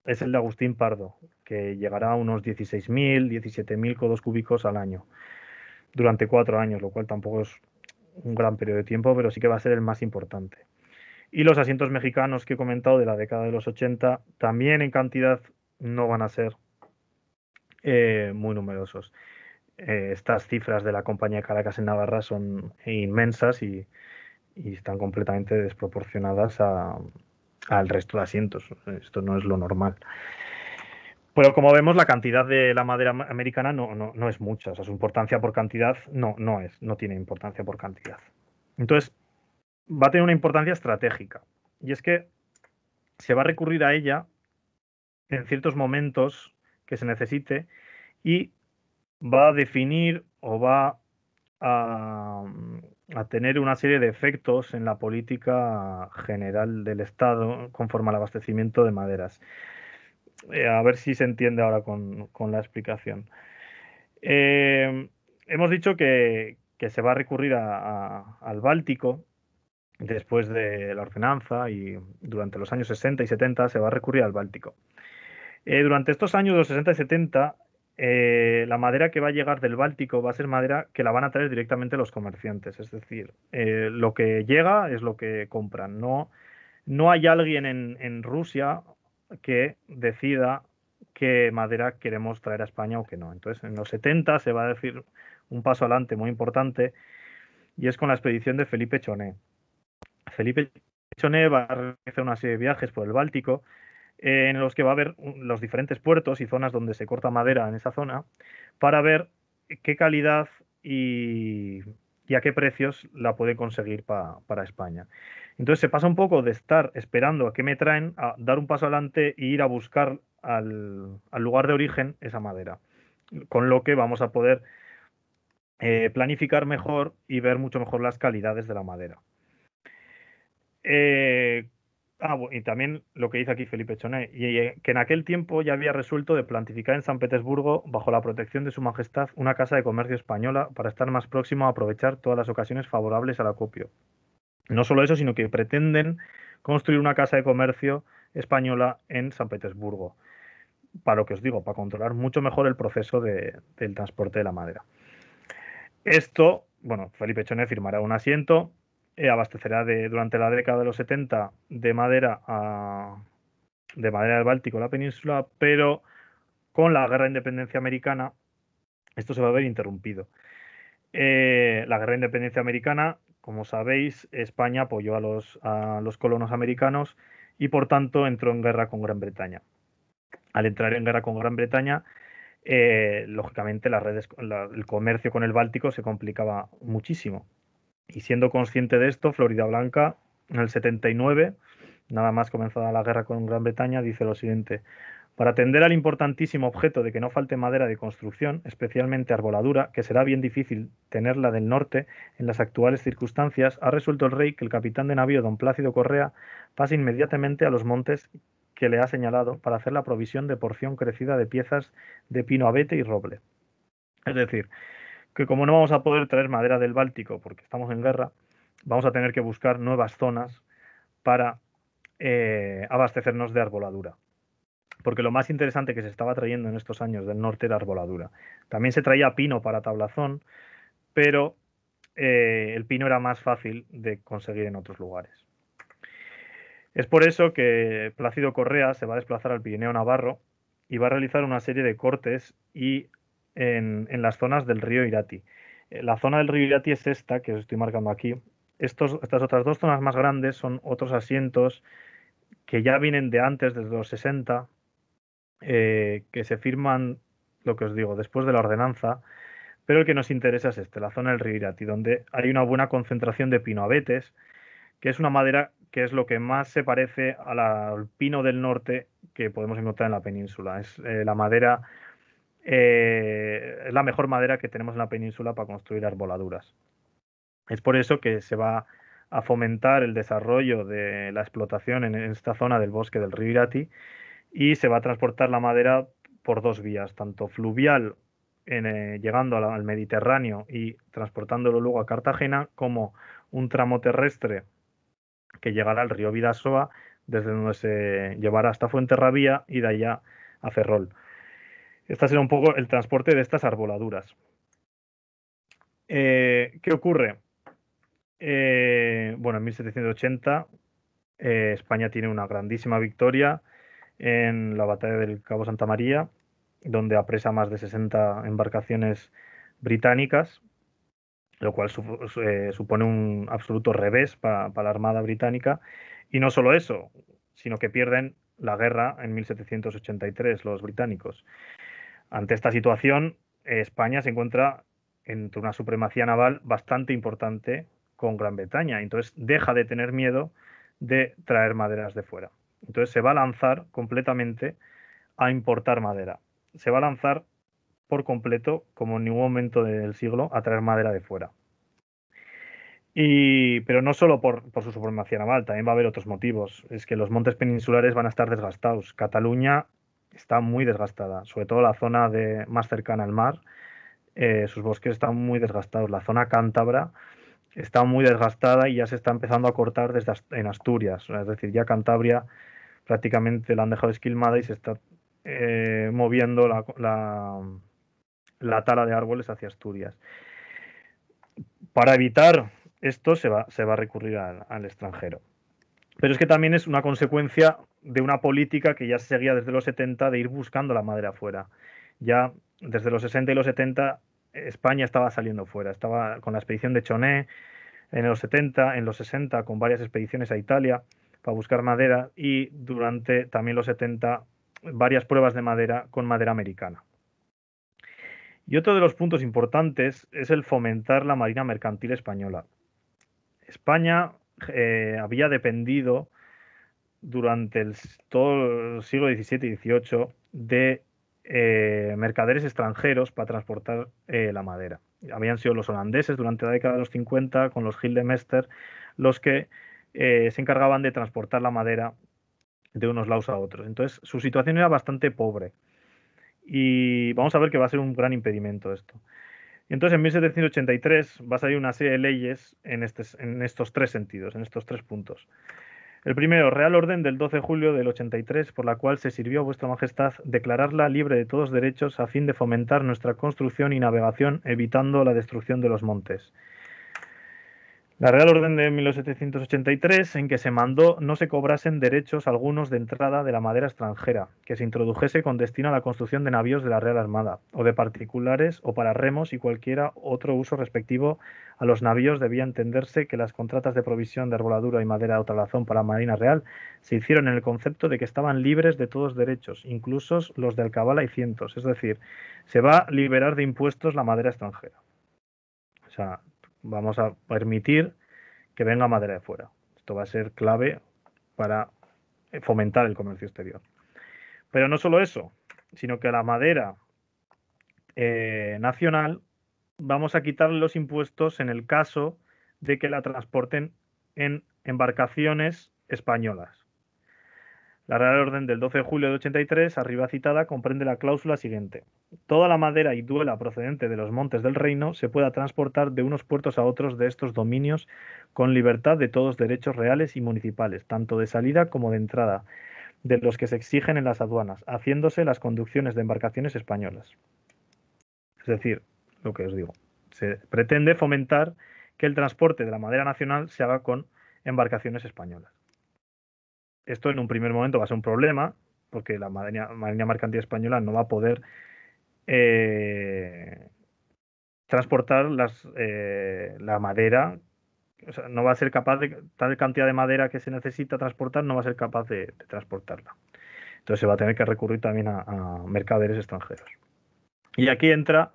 es el de Agustín Pardo, que llegará a unos 16.000, 17.000 codos cúbicos al año durante cuatro años, lo cual tampoco es un gran periodo de tiempo, pero sí que va a ser el más importante. Y los asientos mexicanos que he comentado de la década de los 80 también en cantidad no van a ser eh, muy numerosos. Eh, estas cifras de la compañía Caracas en Navarra son inmensas y, están completamente desproporcionadas al resto de asientos. Esto no es lo normal. Pero como vemos, la cantidad de la madera americana no, no, no es mucha. O sea, su importancia por cantidad no, no es, no tiene importancia por cantidad. Entonces, va a tener una importancia estratégica. Y es que se va a recurrir a ella en ciertos momentos que se necesite y va a definir o va a, tener una serie de efectos en la política general del Estado conforme al abastecimiento de maderas. Eh, a ver si se entiende ahora con, la explicación. Em, hemos dicho que, se va a recurrir al Báltico después de la ordenanza y durante los años 60 y 70 se va a recurrir al Báltico. Eh, durante estos años, de los 60 y 70, eh, la madera que va a llegar del Báltico va a ser madera que la van a traer directamente los comerciantes. Es decir, lo que llega es lo que compran. No, no hay alguien en Rusia que decida qué madera queremos traer a España o qué no. Entonces, en los 70 se va a decir un paso adelante muy importante y es con la expedición de Felipe Choné. Felipe Choné va a realizar una serie de viajes por el Báltico eh, en los que va a ver los diferentes puertos y zonas donde se corta madera en esa zona para ver qué calidad y, a qué precios la puede conseguir para España. Entonces se pasa un poco de estar esperando a qué me traen, a dar un paso adelante e ir a buscar al, lugar de origen esa madera. Con lo que vamos a poder eh, planificar mejor y ver mucho mejor las calidades de la madera. Eh, ah, y también lo que dice aquí Felipe Choné, y, eh, que en aquel tiempo ya había resuelto de plantificar en San Petersburgo, bajo la protección de su majestad, una casa de comercio española para estar más próximo a aprovechar todas las ocasiones favorables al acopio, no solo eso, sino que pretenden construir una casa de comercio española en San Petersburgo. Para lo que os digo, para controlar mucho mejor el proceso del transporte de la madera. Esto, bueno, Felipe Chone firmará un asiento, eh, abastecerá de, durante la década de los 70 de madera de madera del Báltico a la península, pero con la guerra de independencia americana esto se va a ver interrumpido. Eh, la guerra de independencia americana como sabéis, España apoyó a los, colonos americanos y por tanto entró en guerra con Gran Bretaña. Al entrar en guerra con Gran Bretaña, eh, lógicamente las redes, el comercio con el Báltico se complicaba muchísimo. Y siendo consciente de esto, Florida Blanca, en el 79, nada más comenzada la guerra con Gran Bretaña, dice lo siguiente, para atender al importantísimo objeto de que no falte madera de construcción, especialmente arboladura, que será bien difícil tenerla del norte en las actuales circunstancias, ha resuelto el rey que el capitán de navío don Plácido Correa pase inmediatamente a los montes que le ha señalado para hacer la provisión de porción crecida de piezas de pino abete y roble. Es decir, que como no vamos a poder traer madera del Báltico porque estamos en guerra, vamos a tener que buscar nuevas zonas para eh, abastecernos de arboladura porque lo más interesante que se estaba trayendo en estos años del norte era arboladura. También se traía pino para tablazón, pero eh, el pino era más fácil de conseguir en otros lugares. Es por eso que Plácido Correa se va a desplazar al Pirineo Navarro y va a realizar una serie de cortes y en, las zonas del río Irati. Eh, la zona del río Irati es esta que os estoy marcando aquí. estas otras dos zonas más grandes son otros asientos que ya vienen de antes, desde los 60, eh, que se firman, lo que os digo, después de la ordenanza, pero el que nos interesa es este, la zona del Irati, donde hay una buena concentración de pinoabetes, que es una madera que es lo que más se parece al pino del norte que podemos encontrar en la península. Es eh, la madera, eh, la mejor madera que tenemos en la península para construir arboladuras. Es por eso que se va a fomentar el desarrollo de la explotación en esta zona del bosque del Irati, y se va a transportar la madera por dos vías, tanto fluvial eh, llegando al, Mediterráneo y transportándolo luego a Cartagena, como un tramo terrestre que llegará al río Vidasoa, desde donde se llevará hasta Fuenterrabía y de allá a Ferrol. Este será un poco el transporte de estas arboladuras. Eh, ¿Qué ocurre? Eh, bueno, en 1780 España tiene una grandísima victoria en la batalla del Cabo Santa María, donde apresa más de 60 embarcaciones británicas, lo cual eh, supone un absoluto revés para la Armada Británica. Y no solo eso, sino que pierden la guerra en 1783 los británicos. Ante esta situación, España se encuentra entre una supremacía naval bastante importante con Gran Bretaña. Entonces deja de tener miedo de traer maderas de fuera. Entonces se va a lanzar completamente a importar madera. Se va a lanzar por completo, como en ningún momento del siglo, a traer madera de fuera. pero no solo por, su supremacía naval, también va a haber otros motivos. Es que los montes peninsulares van a estar desgastados. Cataluña está muy desgastada, sobre todo la zona más cercana al mar. Eh, sus bosques están muy desgastados. La zona cántabra está muy desgastada y ya se está empezando a cortar desde en Asturias. Es decir, ya Cantabria prácticamente la han dejado esquilmada y se está eh, moviendo la, tala de árboles hacia Asturias. Para evitar esto se va, se va a recurrir al, al extranjero. Pero es que también es una consecuencia de una política que ya se seguía desde los 70 de ir buscando la madera afuera. Ya desde los 60 y los 70 España estaba saliendo fuera. Estaba con la expedición de Choné en los 70, en los 60 con varias expediciones a Italia buscar madera y durante también los 70 varias pruebas de madera con madera americana. Y otro de los puntos importantes es el fomentar la Marina Mercantil Española. España eh, había dependido durante el, todo el siglo XVII y XVIII de eh, mercaderes extranjeros para transportar eh, la madera. Habían sido los holandeses durante la década de los 50 con los Mester los que eh, se encargaban de transportar la madera de unos laos a otros. Entonces, su situación era bastante pobre. Y vamos a ver que va a ser un gran impedimento esto. Entonces, en 1783 va a salir una serie de leyes en, este, en estos tres sentidos, en estos tres puntos. El primero, Real Orden del 12 de julio del 83, por la cual se sirvió a Vuestra Majestad declararla libre de todos derechos a fin de fomentar nuestra construcción y navegación, evitando la destrucción de los montes. La Real Orden de 1783, en que se mandó no se cobrasen derechos algunos de entrada de la madera extranjera, que se introdujese con destino a la construcción de navíos de la Real Armada, o de particulares o para remos y cualquiera otro uso respectivo a los navíos, debía entenderse que las contratas de provisión de arboladura y madera de otra razón para la Marina Real se hicieron en el concepto de que estaban libres de todos derechos, incluso los de Alcabala y cientos, es decir, se va a liberar de impuestos la madera extranjera. O sea, vamos a permitir que venga madera de fuera. Esto va a ser clave para eh, fomentar el comercio exterior. Pero no solo eso, sino que a la madera eh, nacional vamos a quitarle los impuestos en el caso de que la transporten en embarcaciones españolas. La Real Orden del 12 de julio de 83, arriba citada, comprende la cláusula siguiente. Toda la madera y duela procedente de los montes del reino se pueda transportar de unos puertos a otros de estos dominios con libertad de todos derechos reales y municipales, tanto de salida como de entrada, de los que se exigen en las aduanas, haciéndose las conducciones de embarcaciones españolas. Es decir, lo que os digo, se pretende fomentar que el transporte de la madera nacional se haga con embarcaciones españolas esto en un primer momento va a ser un problema, porque la marina, mercantil española no va a poder eh, transportar eh, la madera, o sea, no va a ser capaz de, tal cantidad de madera que se necesita transportar, no va a ser capaz de, transportarla. Entonces se va a tener que recurrir también a mercaderes extranjeros. Y aquí entra,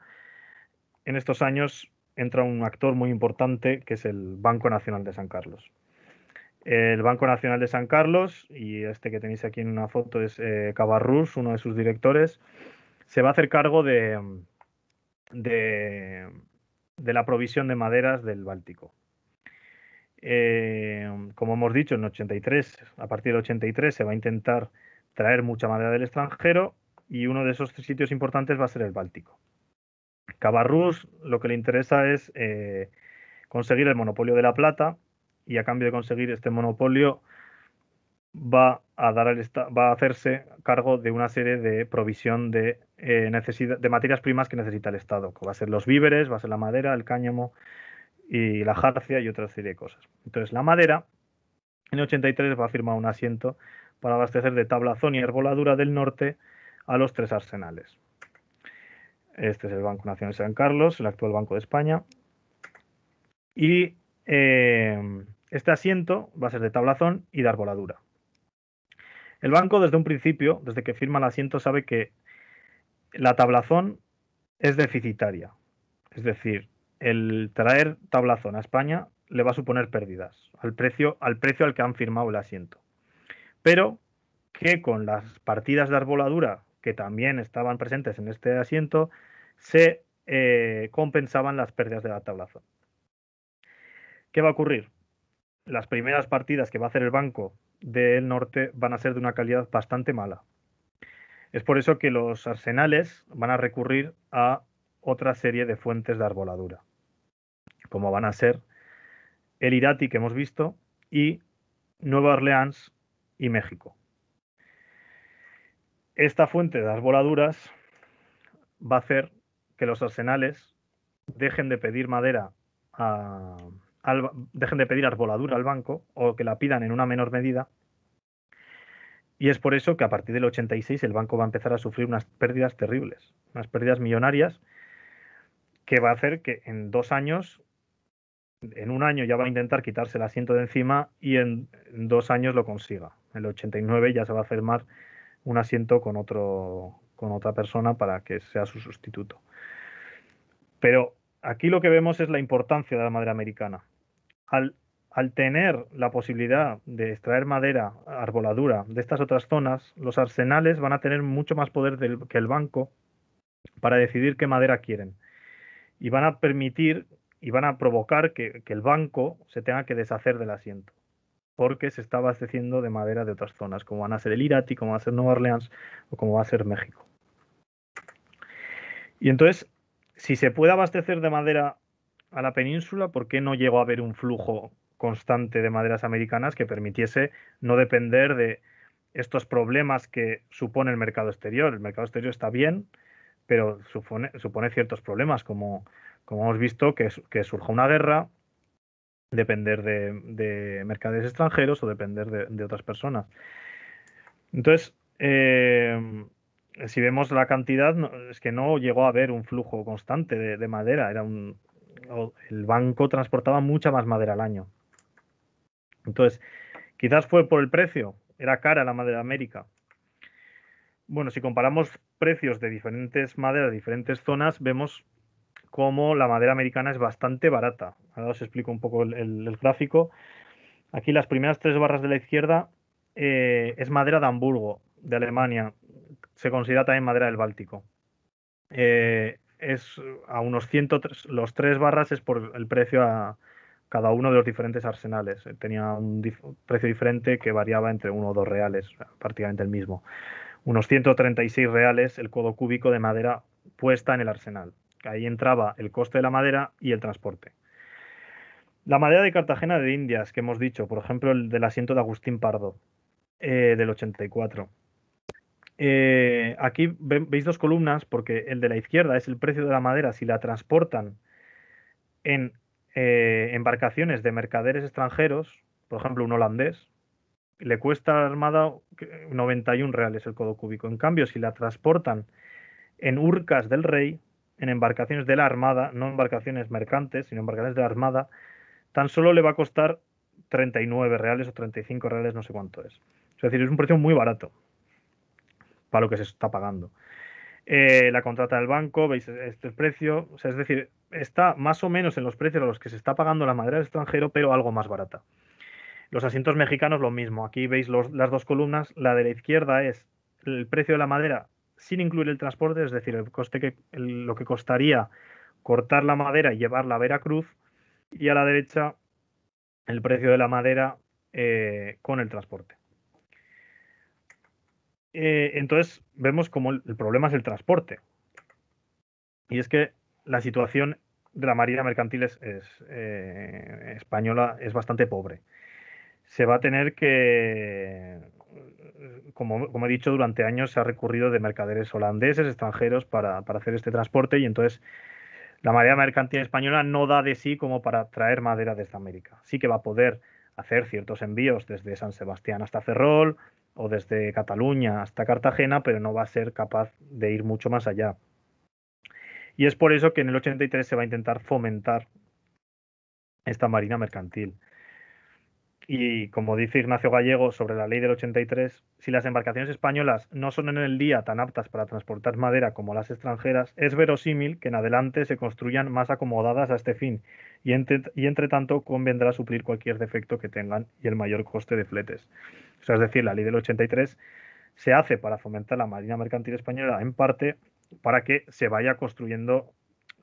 en estos años, entra un actor muy importante que es el Banco Nacional de San Carlos el Banco Nacional de San Carlos, y este que tenéis aquí en una foto es Cabarrus, eh, Cabarrús, uno de sus directores, se va a hacer cargo de, de, la provisión de maderas del Báltico. Eh, como hemos dicho, en 83, a partir del 83 se va a intentar traer mucha madera del extranjero y uno de esos sitios importantes va a ser el Báltico. Cabarrús lo que le interesa es eh, conseguir el monopolio de la plata y a cambio de conseguir este monopolio va a, dar va a hacerse cargo de una serie de provisión de, eh, de materias primas que necesita el Estado, que va a ser los víveres, va a ser la madera, el cáñamo y la jarcia y otra serie de cosas. Entonces, la madera en 83 va a firmar un asiento para abastecer de tablazón y arboladura del norte a los tres arsenales. Este es el Banco Nacional de San Carlos, el actual Banco de España. Y Em, este asiento va a ser de tablazón y de arboladura. El banco desde un principio, desde que firma el asiento, sabe que la tablazón es deficitaria. Es decir, el traer tablazón a España le va a suponer pérdidas al precio, al precio al que han firmado el asiento. Pero que con las partidas de arboladura que también estaban presentes en este asiento, se eh, compensaban las pérdidas de la tablazón. ¿Qué va a ocurrir? Las primeras partidas que va a hacer el banco del norte van a ser de una calidad bastante mala. Es por eso que los arsenales van a recurrir a otra serie de fuentes de arboladura, como van a ser el Irati que hemos visto y Nueva Orleans y México. Esta fuente de arboladuras va a hacer que los arsenales dejen de pedir madera a, dejen de pedir arboladura al banco o que la pidan en una menor medida. Y es por eso que a partir del 86 el banco va a empezar a sufrir unas pérdidas terribles, unas pérdidas millonarias que va a hacer que en dos años, en un año ya va a intentar quitarse el asiento de encima y en, dos años lo consiga. En el 89 ya se va a firmar un asiento con, otro, con otra persona para que sea su sustituto. Pero aquí lo que vemos es la importancia de la madera americana al, tener la posibilidad de extraer madera, arboladura de estas otras zonas, los arsenales van a tener mucho más poder que el banco para decidir qué madera quieren. Y van a permitir y van a provocar que, que el banco se tenga que deshacer del asiento, porque se está abasteciendo de madera de otras zonas, como van a ser el Irati, como va a ser Nueva Orleans o como va a ser México. Y entonces, si se puede abastecer de madera a la península, ¿por qué no llegó a haber un flujo constante de maderas americanas que permitiese no depender de estos problemas que supone el mercado exterior? El mercado exterior está bien, pero supone, ciertos problemas, como, como hemos visto, que, surja una guerra, depender de, mercaderes extranjeros o depender de, otras personas. Entonces, eh, si vemos la cantidad, es que no llegó a haber un flujo constante de madera, era un, el banco transportaba mucha más madera al año. Entonces, quizás fue por el precio, era cara la madera de América. Bueno, si comparamos precios de diferentes maderas, de diferentes zonas, vemos cómo la madera americana es bastante barata. Ahora os explico un poco el, gráfico. Aquí las primeras tres barras de la izquierda eh, es madera de Hamburgo, de Alemania. Se considera también madera del Báltico. Eh, es a unos 103, los tres barras es por el precio a cada uno de los diferentes arsenales. Eh, tenía un precio diferente que variaba entre uno o dos reales, prácticamente el mismo. Unos 136 reales el codo cúbico de madera puesta en el arsenal. Ahí entraba el coste de la madera y el transporte. La madera de Cartagena de Indias, que hemos dicho, por ejemplo, el del asiento de Agustín Pardo, eh, del 84. Eh, aquí veis dos columnas porque el de la izquierda es el precio de la madera si la transportan en eh, embarcaciones de mercaderes extranjeros, por ejemplo un holandés, le cuesta a la Armada 91 reales el codo cúbico. En cambio, si la transportan en urcas del rey, en embarcaciones de la Armada, no embarcaciones mercantes, sino embarcaciones de la Armada, tan solo le va a costar 39 reales o 35 reales, no sé cuánto es. Es decir, es un precio muy barato para lo que se está pagando. Eh, la contrata del banco, veis este precio, o sea, es decir, está más o menos en los precios a los que se está pagando la madera del extranjero, pero algo más barata. Los asientos mexicanos lo mismo, aquí veis las dos columnas, la de la izquierda es el precio de la madera sin incluir el transporte, es decir, el coste que, lo que costaría cortar la madera y llevarla a Veracruz, y a la derecha el precio de la madera eh, con el transporte. Eh, entonces vemos como el, problema es el transporte. Y es que la situación de la Marina Mercantil es, eh, española es bastante pobre. Se va a tener que, como, he dicho, durante años se ha recurrido de mercaderes holandeses, extranjeros, para, para, hacer este transporte y entonces la Marina Mercantil española no da de sí como para traer madera desde América. Sí que va a poder hacer ciertos envíos desde San Sebastián hasta Ferrol, o desde Cataluña hasta Cartagena, pero no va a ser capaz de ir mucho más allá. Y es por eso que en el 83 se va a intentar fomentar esta marina mercantil. Y como dice Ignacio Gallego sobre la ley del 83, si las embarcaciones españolas no son en el día tan aptas para transportar madera como las extranjeras, es verosímil que en adelante se construyan más acomodadas a este fin y entre, tanto convendrá suplir cualquier defecto que tengan y el mayor coste de fletes. es decir, la ley del 83 se hace para fomentar la Marina Mercantil Española en parte para que se vaya construyendo,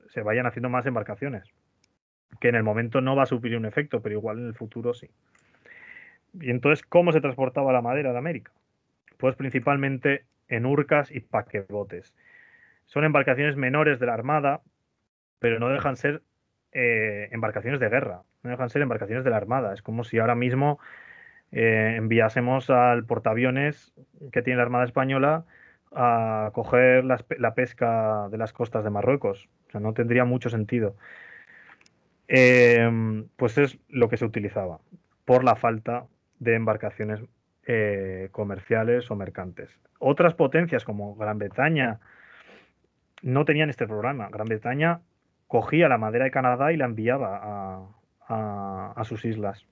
se vayan haciendo más embarcaciones, que en el momento no va a suplir un efecto, pero igual en el futuro sí. Y entonces, ¿cómo se transportaba la madera de América? Pues principalmente en urcas y paquebotes. Son embarcaciones menores de la Armada, pero no dejan ser eh, embarcaciones de guerra, no dejan ser embarcaciones de la Armada. Es como si ahora mismo eh, enviásemos al portaaviones que tiene la Armada Española a coger la, pesca de las costas de Marruecos. O sea, no tendría mucho sentido. Em, pues es lo que se utilizaba por la falta de embarcaciones eh, comerciales o mercantes. Otras potencias como Gran Bretaña no tenían este programa. Gran Bretaña cogía la madera de Canadá y la enviaba a, sus islas.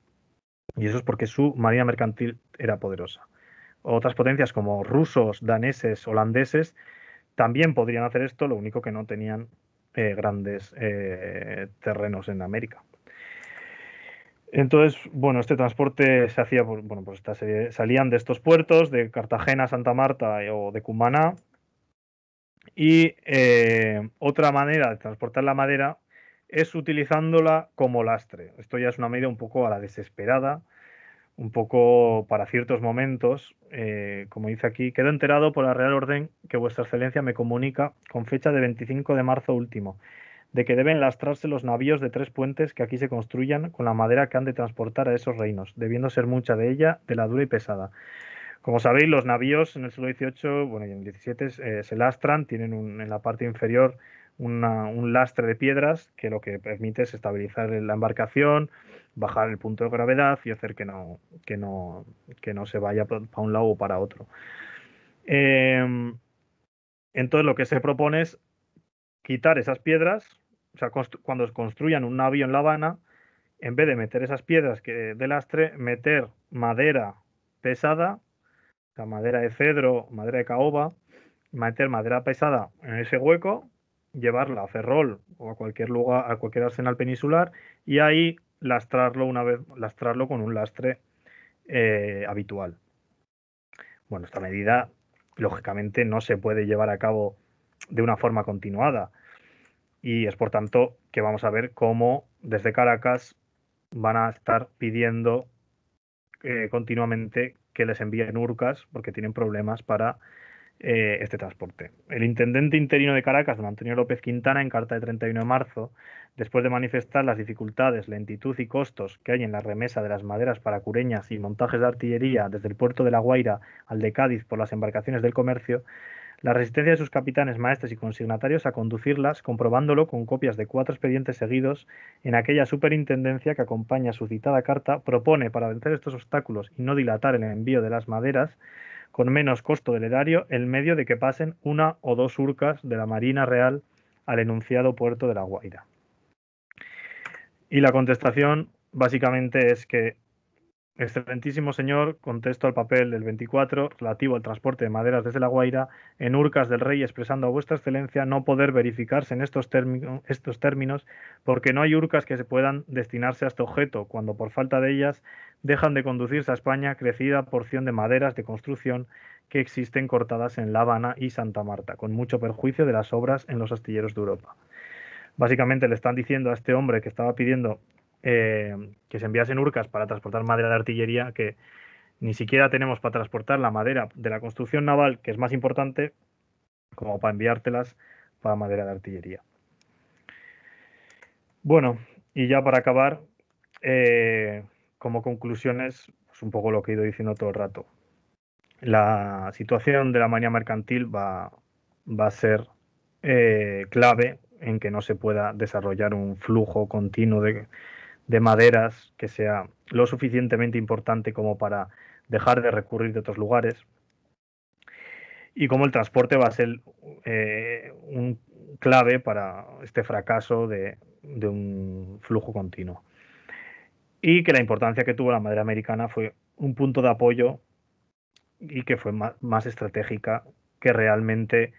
Y eso es porque su marina mercantil era poderosa. Otras potencias como rusos, daneses, holandeses también podrían hacer esto, lo único que no tenían eh, grandes eh, terrenos en América. Entonces, bueno, este transporte se hacía, bueno, pues salían de estos puertos, de Cartagena, Santa Marta eh, o de Cumaná. Y eh, otra manera de transportar la madera es utilizándola como lastre. Esto ya es una medida un poco a la desesperada, un poco para ciertos momentos, eh, como dice aquí, quedo enterado por la Real Orden que Vuestra Excelencia me comunica con fecha de 25 de marzo último, de que deben lastrarse los navíos de tres puentes que aquí se construyan con la madera que han de transportar a esos reinos, debiendo ser mucha de ella, de la dura y pesada. Como sabéis, los navíos en el siglo XVIII bueno, y en el XVII eh, se lastran, tienen en la parte inferior un lastre de piedras que lo que permite es estabilizar la embarcación, bajar el punto de gravedad y hacer que no, que no, que no se vaya para un lado o para otro. Em, entonces lo que se propone es quitar esas piedras o sea, cuando construyan un navío en La Habana, en vez de meter esas piedras que de lastre, meter madera pesada, o madera de cedro, madera de caoba, meter madera pesada en ese hueco, llevarla a Ferrol o a cualquier lugar, a cualquier arsenal peninsular, y ahí lastrarlo una vez, lastrarlo con un lastre eh, habitual. Bueno, esta medida, lógicamente, no se puede llevar a cabo de una forma continuada y es por tanto que vamos a ver cómo desde Caracas van a estar pidiendo eh, continuamente que les envíen urcas porque tienen problemas para eh, este transporte. El intendente interino de Caracas, don Antonio López Quintana, en carta de 31 de marzo, después de manifestar las dificultades, lentitud y costos que hay en la remesa de las maderas para cureñas y montajes de artillería desde el puerto de La Guaira al de Cádiz por las embarcaciones del comercio, la resistencia de sus capitanes, maestres y consignatarios a conducirlas, comprobándolo con copias de cuatro expedientes seguidos en aquella superintendencia que acompaña su citada carta, propone para vencer estos obstáculos y no dilatar el envío de las maderas, con menos costo del erario, el medio de que pasen una o dos urcas de la Marina Real al enunciado puerto de La Guaira. Y la contestación básicamente es que Excelentísimo señor, contesto al papel del 24 relativo al transporte de maderas desde La Guaira en Urcas del Rey expresando a vuestra excelencia no poder verificarse en estos, estos términos porque no hay urcas que se puedan destinarse a este objeto cuando por falta de ellas dejan de conducirse a España crecida porción de maderas de construcción que existen cortadas en La Habana y Santa Marta con mucho perjuicio de las obras en los astilleros de Europa básicamente le están diciendo a este hombre que estaba pidiendo eh, que se enviasen urcas para transportar madera de artillería, que ni siquiera tenemos para transportar la madera de la construcción naval, que es más importante, como para enviártelas para madera de artillería. Bueno, y ya para acabar, eh, como conclusiones, pues un poco lo que he ido diciendo todo el rato. La situación de la manía mercantil va, va a ser eh, clave en que no se pueda desarrollar un flujo continuo de, de maderas que sea lo suficientemente importante como para dejar de recurrir de otros lugares. Y cómo el transporte va a ser eh, un clave para este fracaso de, un flujo continuo. Y que la importancia que tuvo la madera americana fue un punto de apoyo y que fue más, estratégica que realmente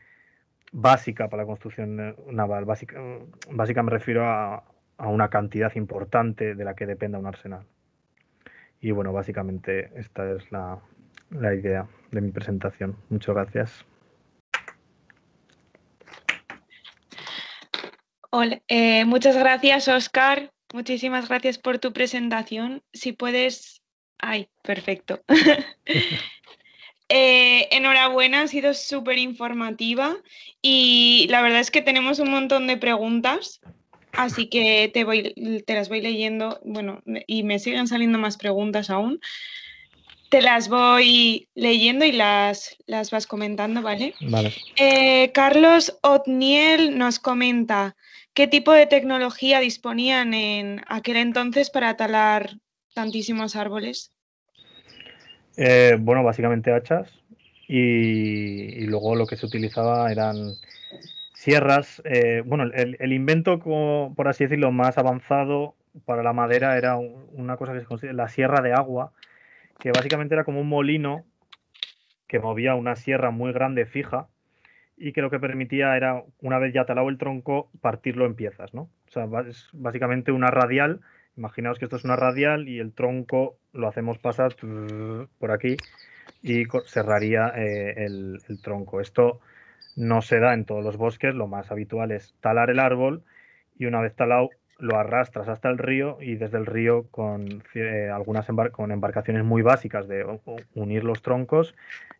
básica para la construcción naval. básica me refiero a, a una cantidad importante de la que dependa un Arsenal. Y bueno, básicamente esta es la, idea de mi presentación. Muchas gracias. Hola, eh, muchas gracias, Oscar. Muchísimas gracias por tu presentación. Si puedes. Ay, perfecto. Eh, enhorabuena, ha sido súper informativa y la verdad es que tenemos un montón de preguntas Así que te, voy, te las voy leyendo, bueno, y me siguen saliendo más preguntas aún. Te las voy leyendo y las, las vas comentando, ¿vale? Vale. Eh, Carlos Otniel nos comenta, ¿qué tipo de tecnología disponían en aquel entonces para talar tantísimos árboles? Eh, bueno, básicamente hachas y, y, luego lo que se utilizaba eran sierras. Eh, bueno, el, invento, por así decirlo, más avanzado para la madera era una cosa que se considera la sierra de agua, que básicamente era como un molino que movía una sierra muy grande fija y que lo que permitía era, una vez ya talado el tronco, partirlo en piezas, ¿no? O sea, es básicamente una radial. Imaginaos que esto es una radial y el tronco lo hacemos pasar por aquí y cerraría eh, el, el, tronco. Esto no se da en todos los bosques, lo más habitual es talar el árbol y una vez talado lo arrastras hasta el río y desde el río con eh, algunas con embarcaciones muy básicas de unir los troncos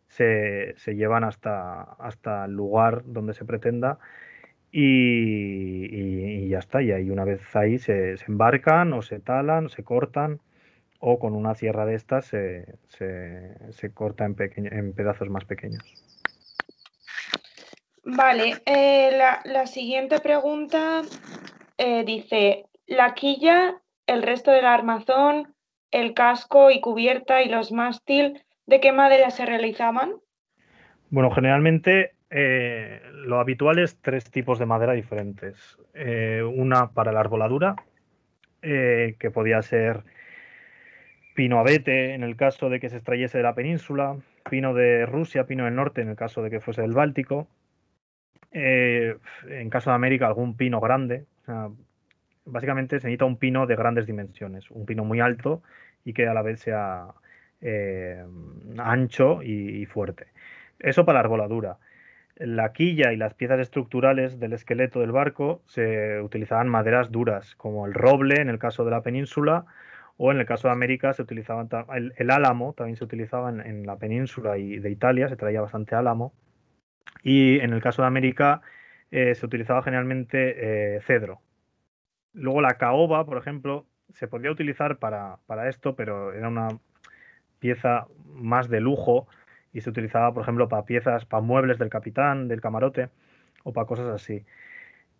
se, llevan hasta, hasta, el lugar donde se pretenda y, ya está. Y ahí una vez ahí se, embarcan o se talan, se cortan o con una sierra de estas se, se corta en, en pedazos más pequeños. Vale, eh, la, siguiente pregunta eh, dice, la quilla, el resto del armazón, el casco y cubierta y los mástil, ¿de qué madera se realizaban? Bueno, generalmente eh, lo habitual es tres tipos de madera diferentes. una para la arboladura, que podía ser pino abete en el caso de que se extrayese de la península, pino de Rusia, pino del norte en el caso de que fuese del Báltico, eh, en caso de América, algún pino grande. básicamente se necesita un pino de grandes dimensiones, un pino muy alto y que a la vez sea eh, ancho y, fuerte. Eso para la arboladura. La quilla y las piezas estructurales del esqueleto del barco se utilizaban maderas duras, como el roble en el caso de la península, o en el caso de América se utilizaban el, álamo, también se utilizaba en, en la península y de Italia, se traía bastante álamo y en el caso de América eh, se utilizaba generalmente eh, cedro. Luego la caoba, por ejemplo, se podía utilizar para, esto, pero era una pieza más de lujo y se utilizaba, por ejemplo, para piezas, para muebles del capitán, del camarote o para cosas así.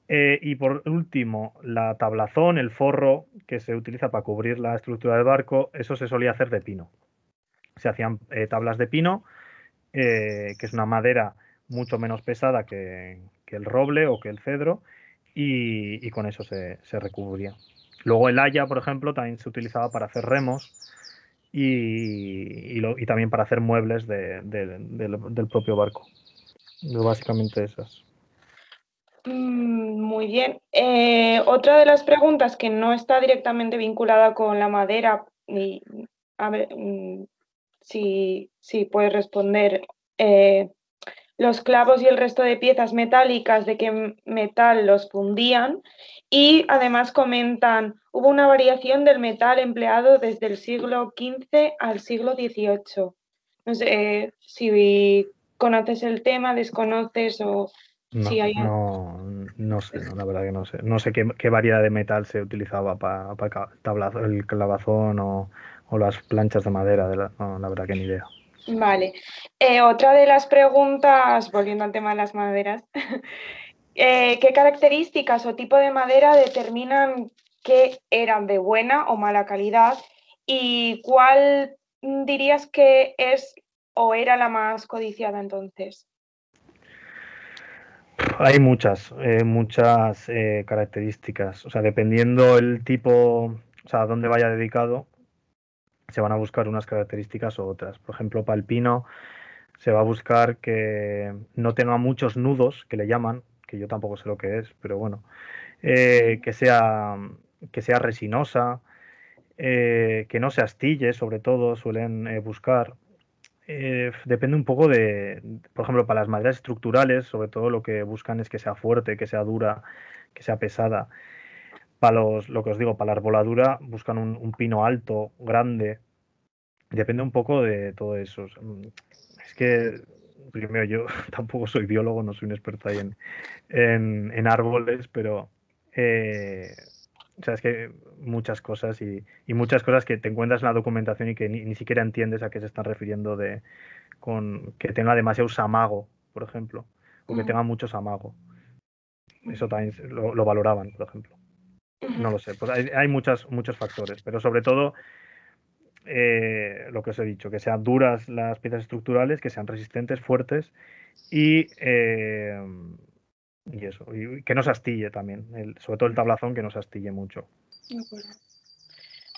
Eh, y por último, la tablazón, el forro que se utiliza para cubrir la estructura del barco, eso se solía hacer de pino. Se hacían tablas de pino, que es una madera mucho menos pesada que, el roble o que el cedro y, con eso se, recubría. Luego el haya, por ejemplo, también se utilizaba para hacer remos y, también para hacer muebles del propio barco. Básicamente esas. Mm, muy bien. Eh, otra de las preguntas que no está directamente vinculada con la madera, y, a ver mm, si, si puedes responder, eh, los clavos y el resto de piezas metálicas de qué metal los fundían y además comentan, hubo una variación del metal empleado desde el siglo XV al siglo XVIII. No sé eh, si conoces el tema, desconoces o si hay... No, no sé, la verdad que no sé. No sé qué, variedad de metal se utilizaba para, el, clavazón o, las planchas de madera, de la, la verdad que ni idea. Vale. Eh, otra de las preguntas, volviendo al tema de las maderas, eh, ¿qué características o tipo de madera determinan que eran de buena o mala calidad? ¿Y cuál dirías que es o era la más codiciada entonces? Hay muchas, eh, muchas características. O sea, dependiendo el tipo, o sea, a dónde vaya dedicado, se van a buscar unas características u otras. Por ejemplo, para el pino se va a buscar que no tenga muchos nudos, que le llaman, que yo tampoco sé lo que es, pero bueno, eh, que, sea, que sea resinosa, eh, que no se astille, sobre todo suelen eh, buscar. depende un poco de, por ejemplo, para las maderas estructurales, sobre todo lo que buscan es que sea fuerte, que sea dura, que sea pesada para los, lo que os digo, para la arboladura buscan un, pino alto, grande. Depende un poco de todo eso. Mm, es que, primero, yo tampoco soy biólogo, no soy un experto ahí en, en, árboles, pero eh, o que muchas cosas y, muchas cosas que te encuentras en la documentación y que ni, siquiera entiendes a qué se están refiriendo de con que tenga demasiado samago, por ejemplo, o que tenga mucho samago. Eso también lo valoraban, por ejemplo. No lo sé, pues hay, muchos factores, pero sobre todo eh, lo que os he dicho, que sean duras las piezas estructurales, que sean resistentes, fuertes y, eh, y eso, y que no se astille también, sobre todo el tablazón que no se astille mucho.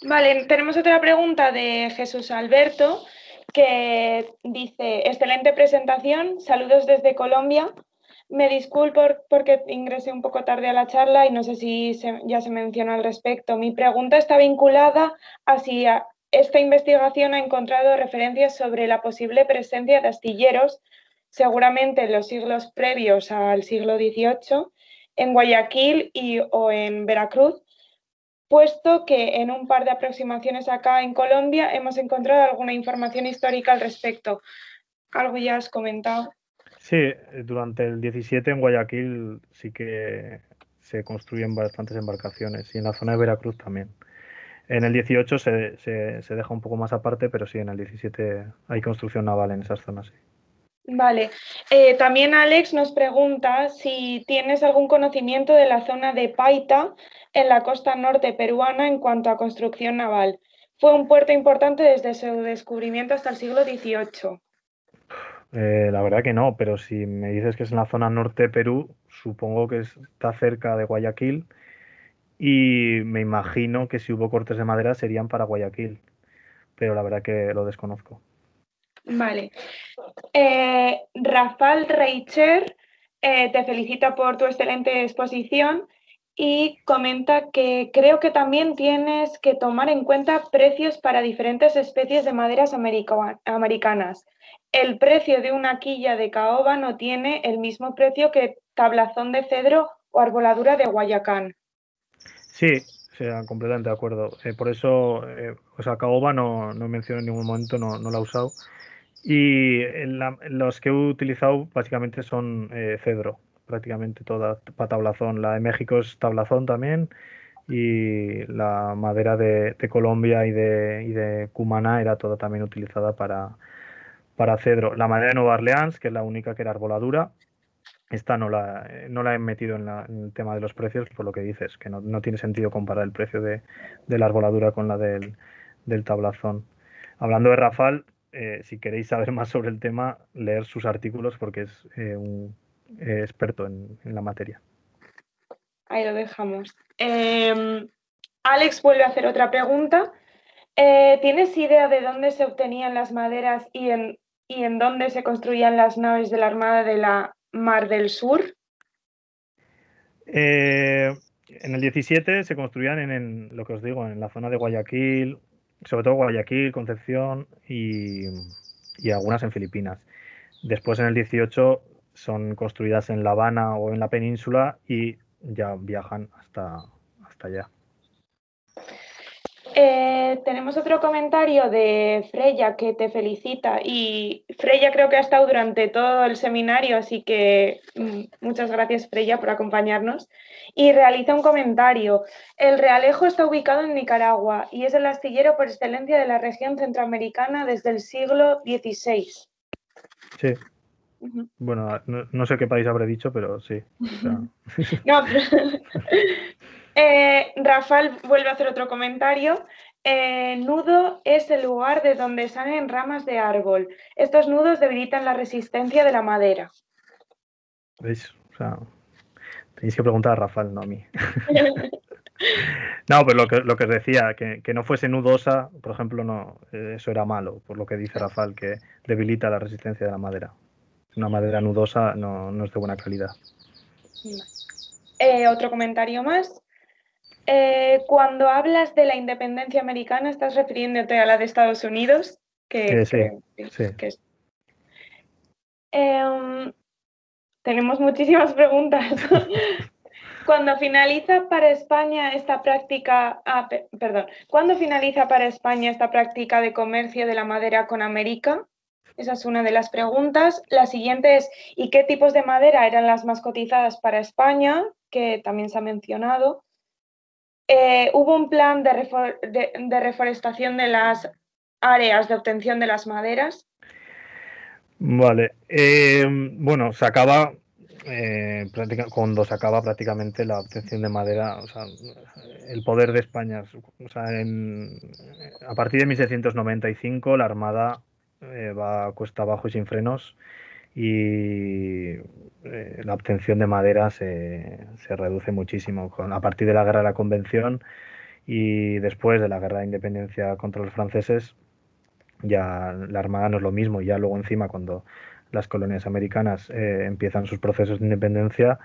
Vale, tenemos otra pregunta de Jesús Alberto que dice, excelente presentación, saludos desde Colombia. Me disculpo porque ingresé un poco tarde a la charla y no sé si ya se mencionó al respecto. Mi pregunta está vinculada a si esta investigación ha encontrado referencias sobre la posible presencia de astilleros, seguramente en los siglos previos al siglo XVIII, en Guayaquil y, o en Veracruz, puesto que en un par de aproximaciones acá en Colombia hemos encontrado alguna información histórica al respecto. Algo ya has comentado. Sí, eh, durante el 17 en Guayaquil sí que se construyen bastantes embarcaciones y en la zona de Veracruz también. En el 18 se, se, deja un poco más aparte, pero sí, en el 17 hay construcción naval en esas zonas. Vale. Eh, también Alex nos pregunta si tienes algún conocimiento de la zona de Paita en la costa norte peruana en cuanto a construcción naval. Fue un puerto importante desde su descubrimiento hasta el siglo XVIII. Eh, la verdad que no, pero si me dices que es en la zona norte de Perú, supongo que está cerca de Guayaquil y me imagino que si hubo cortes de madera serían para Guayaquil, pero la verdad que lo desconozco. Vale. Eh, Rafael Reicher eh, te felicita por tu excelente exposición y comenta que creo que también tienes que tomar en cuenta precios para diferentes especies de maderas americanas el precio de una quilla de caoba no tiene el mismo precio que tablazón de cedro o arboladura de Guayacán. Sí, sí completamente de acuerdo. Eh, por eso, eh, o sea, caoba no, no menciono en ningún momento, no, no la he usado. Y los que he utilizado básicamente son eh, cedro, prácticamente toda para tablazón. La de México es tablazón también y la madera de, Colombia y de, y de Cumaná era toda también utilizada para, para cedro. La madera de Nueva Orleans, que es la única que era arboladura, esta no la, eh, no la he metido en, el tema de los precios, por lo que dices, que no, tiene sentido comparar el precio de, la arboladura con la del, tablazón. Hablando de Rafal, eh, si queréis saber más sobre el tema, leer sus artículos porque es eh, un experto en, en, la materia. Ahí lo dejamos. Em, Alex vuelve a hacer otra pregunta. ¿Tienes idea de dónde se obtenían las maderas y en y en dónde se construían las naves de la Armada de la Mar del Sur? Eh, en el 17 se construían en, lo que os digo, en la zona de Guayaquil, sobre todo Guayaquil, Concepción y, y algunas en Filipinas. Después en el 18 son construidas en La Habana o en la península y ya viajan hasta, hasta allá. Eh, tenemos otro comentario de Freya que te felicita y Freya creo que ha estado durante todo el seminario, así que mm, muchas gracias Freya por acompañarnos. Y realiza un comentario. El Realejo está ubicado en Nicaragua y es el astillero por excelencia de la región centroamericana desde el siglo XVI. Sí. Bueno, no, sé qué país habré dicho, pero sí. no, Rafal eh, Rafael vuelve a hacer otro comentario. Eh, nudo es el lugar de donde salen ramas de árbol. Estos nudos debilitan la resistencia de la madera. ¿Veis? tenéis que preguntar a Rafael, no a mí. no, pero lo que, os decía, que, no fuese nudosa, por ejemplo, no, eh, eso era malo, por lo que dice Rafael, que debilita la resistencia de la madera. Una madera nudosa no, no es de buena calidad. otro comentario más. Eh, cuando hablas de la independencia americana, ¿estás refiriéndote a la de Estados Unidos? Que, eh, sí, em, tenemos muchísimas preguntas. finaliza para España esta práctica, ah, ¿cuándo finaliza para España esta práctica de comercio de la madera con América? Esa es una de las preguntas. La siguiente es, ¿y qué tipos de madera eran las más cotizadas para España? Que también se ha mencionado. Eh, hubo un plan de, reforestación de las áreas de obtención de las maderas. Vale, eh, bueno, se acaba eh, cuando se acaba prácticamente la obtención de madera, el poder de España. O sea, a partir de 1695 la Armada eh, va a cuesta abajo y sin frenos y eh, la obtención de madera se, reduce muchísimo con, a partir de la guerra de la Convención y después de la guerra de independencia contra los franceses ya la armada no es lo mismo ya luego encima cuando las colonias americanas eh, empiezan sus procesos de independencia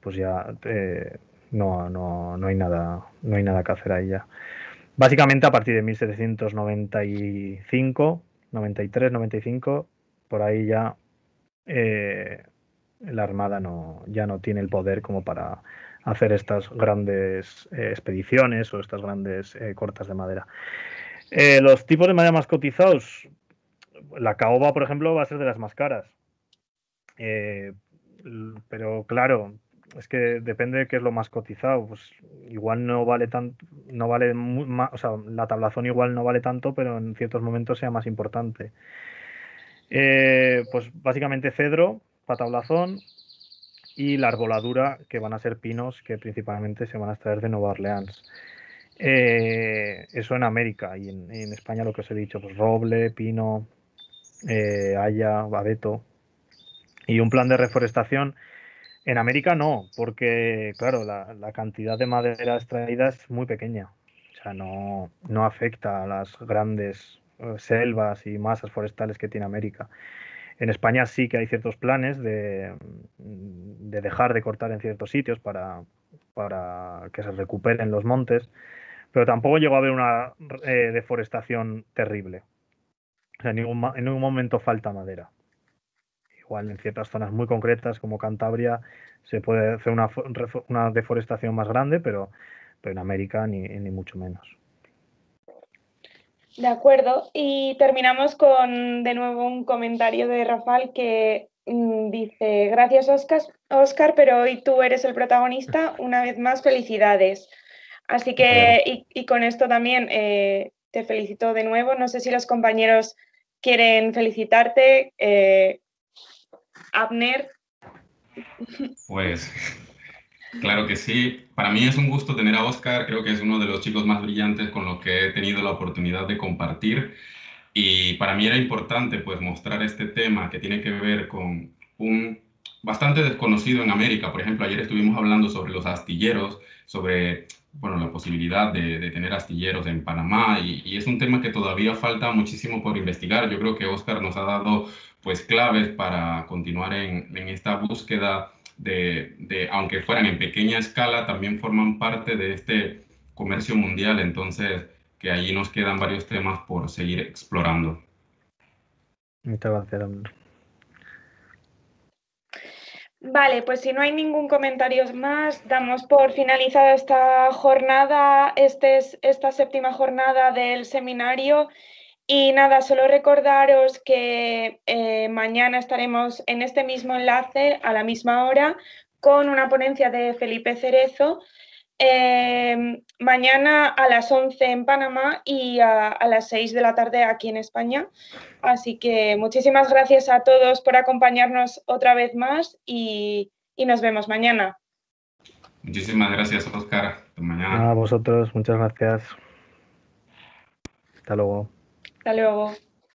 pues ya eh, no, no, no, hay nada no hay nada que hacer ahí ya básicamente a partir de 1795 93 95 por ahí ya eh, la Armada no, ya no tiene el poder como para hacer estas grandes eh, expediciones o estas grandes eh, cortas de madera. los tipos de madera más cotizados, la caoba, por ejemplo, va a ser de las más caras. pero claro, es que depende de qué es lo más cotizado. Pues igual no vale tanto, no vale, la tablazón igual no vale tanto, pero en ciertos momentos sea más importante. Eh, pues básicamente cedro, patablazón y la arboladura, que van a ser pinos que principalmente se van a extraer de Nueva Orleans. Eh, eso en América y en, España lo que os he dicho, pues roble, pino, eh, haya, babeto. Y un plan de reforestación en América no, porque claro, la, cantidad de madera extraída es muy pequeña. O sea, no, no afecta a las grandes eh, selvas y masas forestales que tiene América. En España sí que hay ciertos planes de, mm, dejar de cortar en ciertos sitios para, que se recuperen los montes, pero tampoco llegó a haber una eh, deforestación terrible. en, ningún, momento falta madera. Igual en ciertas zonas muy concretas como Cantabria se puede hacer una, deforestación más grande, pero, en América ni mucho menos. De acuerdo. Y terminamos con de nuevo un comentario de Rafael que mm, dice, gracias Oscar, pero hoy tú eres el protagonista. Una vez más, felicidades. Así que, y, con esto también eh, te felicito de nuevo. No sé si los compañeros quieren felicitarte. Eh, Abner. Pues Claro que sí. Para mí es un gusto tener a Oscar. Creo que es uno de los chicos más brillantes con los que he tenido la oportunidad de compartir. Y para mí era importante pues mostrar este tema que tiene que ver con un bastante desconocido en América. Por ejemplo, ayer estuvimos hablando sobre los astilleros, sobre bueno, la posibilidad de, tener astilleros en Panamá y, es un tema que todavía falta muchísimo por investigar. Yo creo que Oscar nos ha dado pues claves para continuar en esta búsqueda de, aunque fueran en pequeña escala, también forman parte de este comercio mundial, entonces que allí nos quedan varios temas por seguir explorando. Muchas gracias, Vale, pues si no hay ningún comentario más, damos por finalizada esta jornada, este esta séptima jornada del seminario. Y nada, solo recordaros que eh, mañana estaremos en este mismo enlace a la misma hora con una ponencia de Felipe Cerezo. Em, mañana a las 11 en Panamá y a, las 6 de la tarde aquí en España. Así que muchísimas gracias a todos por acompañarnos otra vez más y, nos vemos mañana. Muchísimas gracias, Oscar. mañana. A vosotros, muchas gracias. Hasta luego. Hasta luego.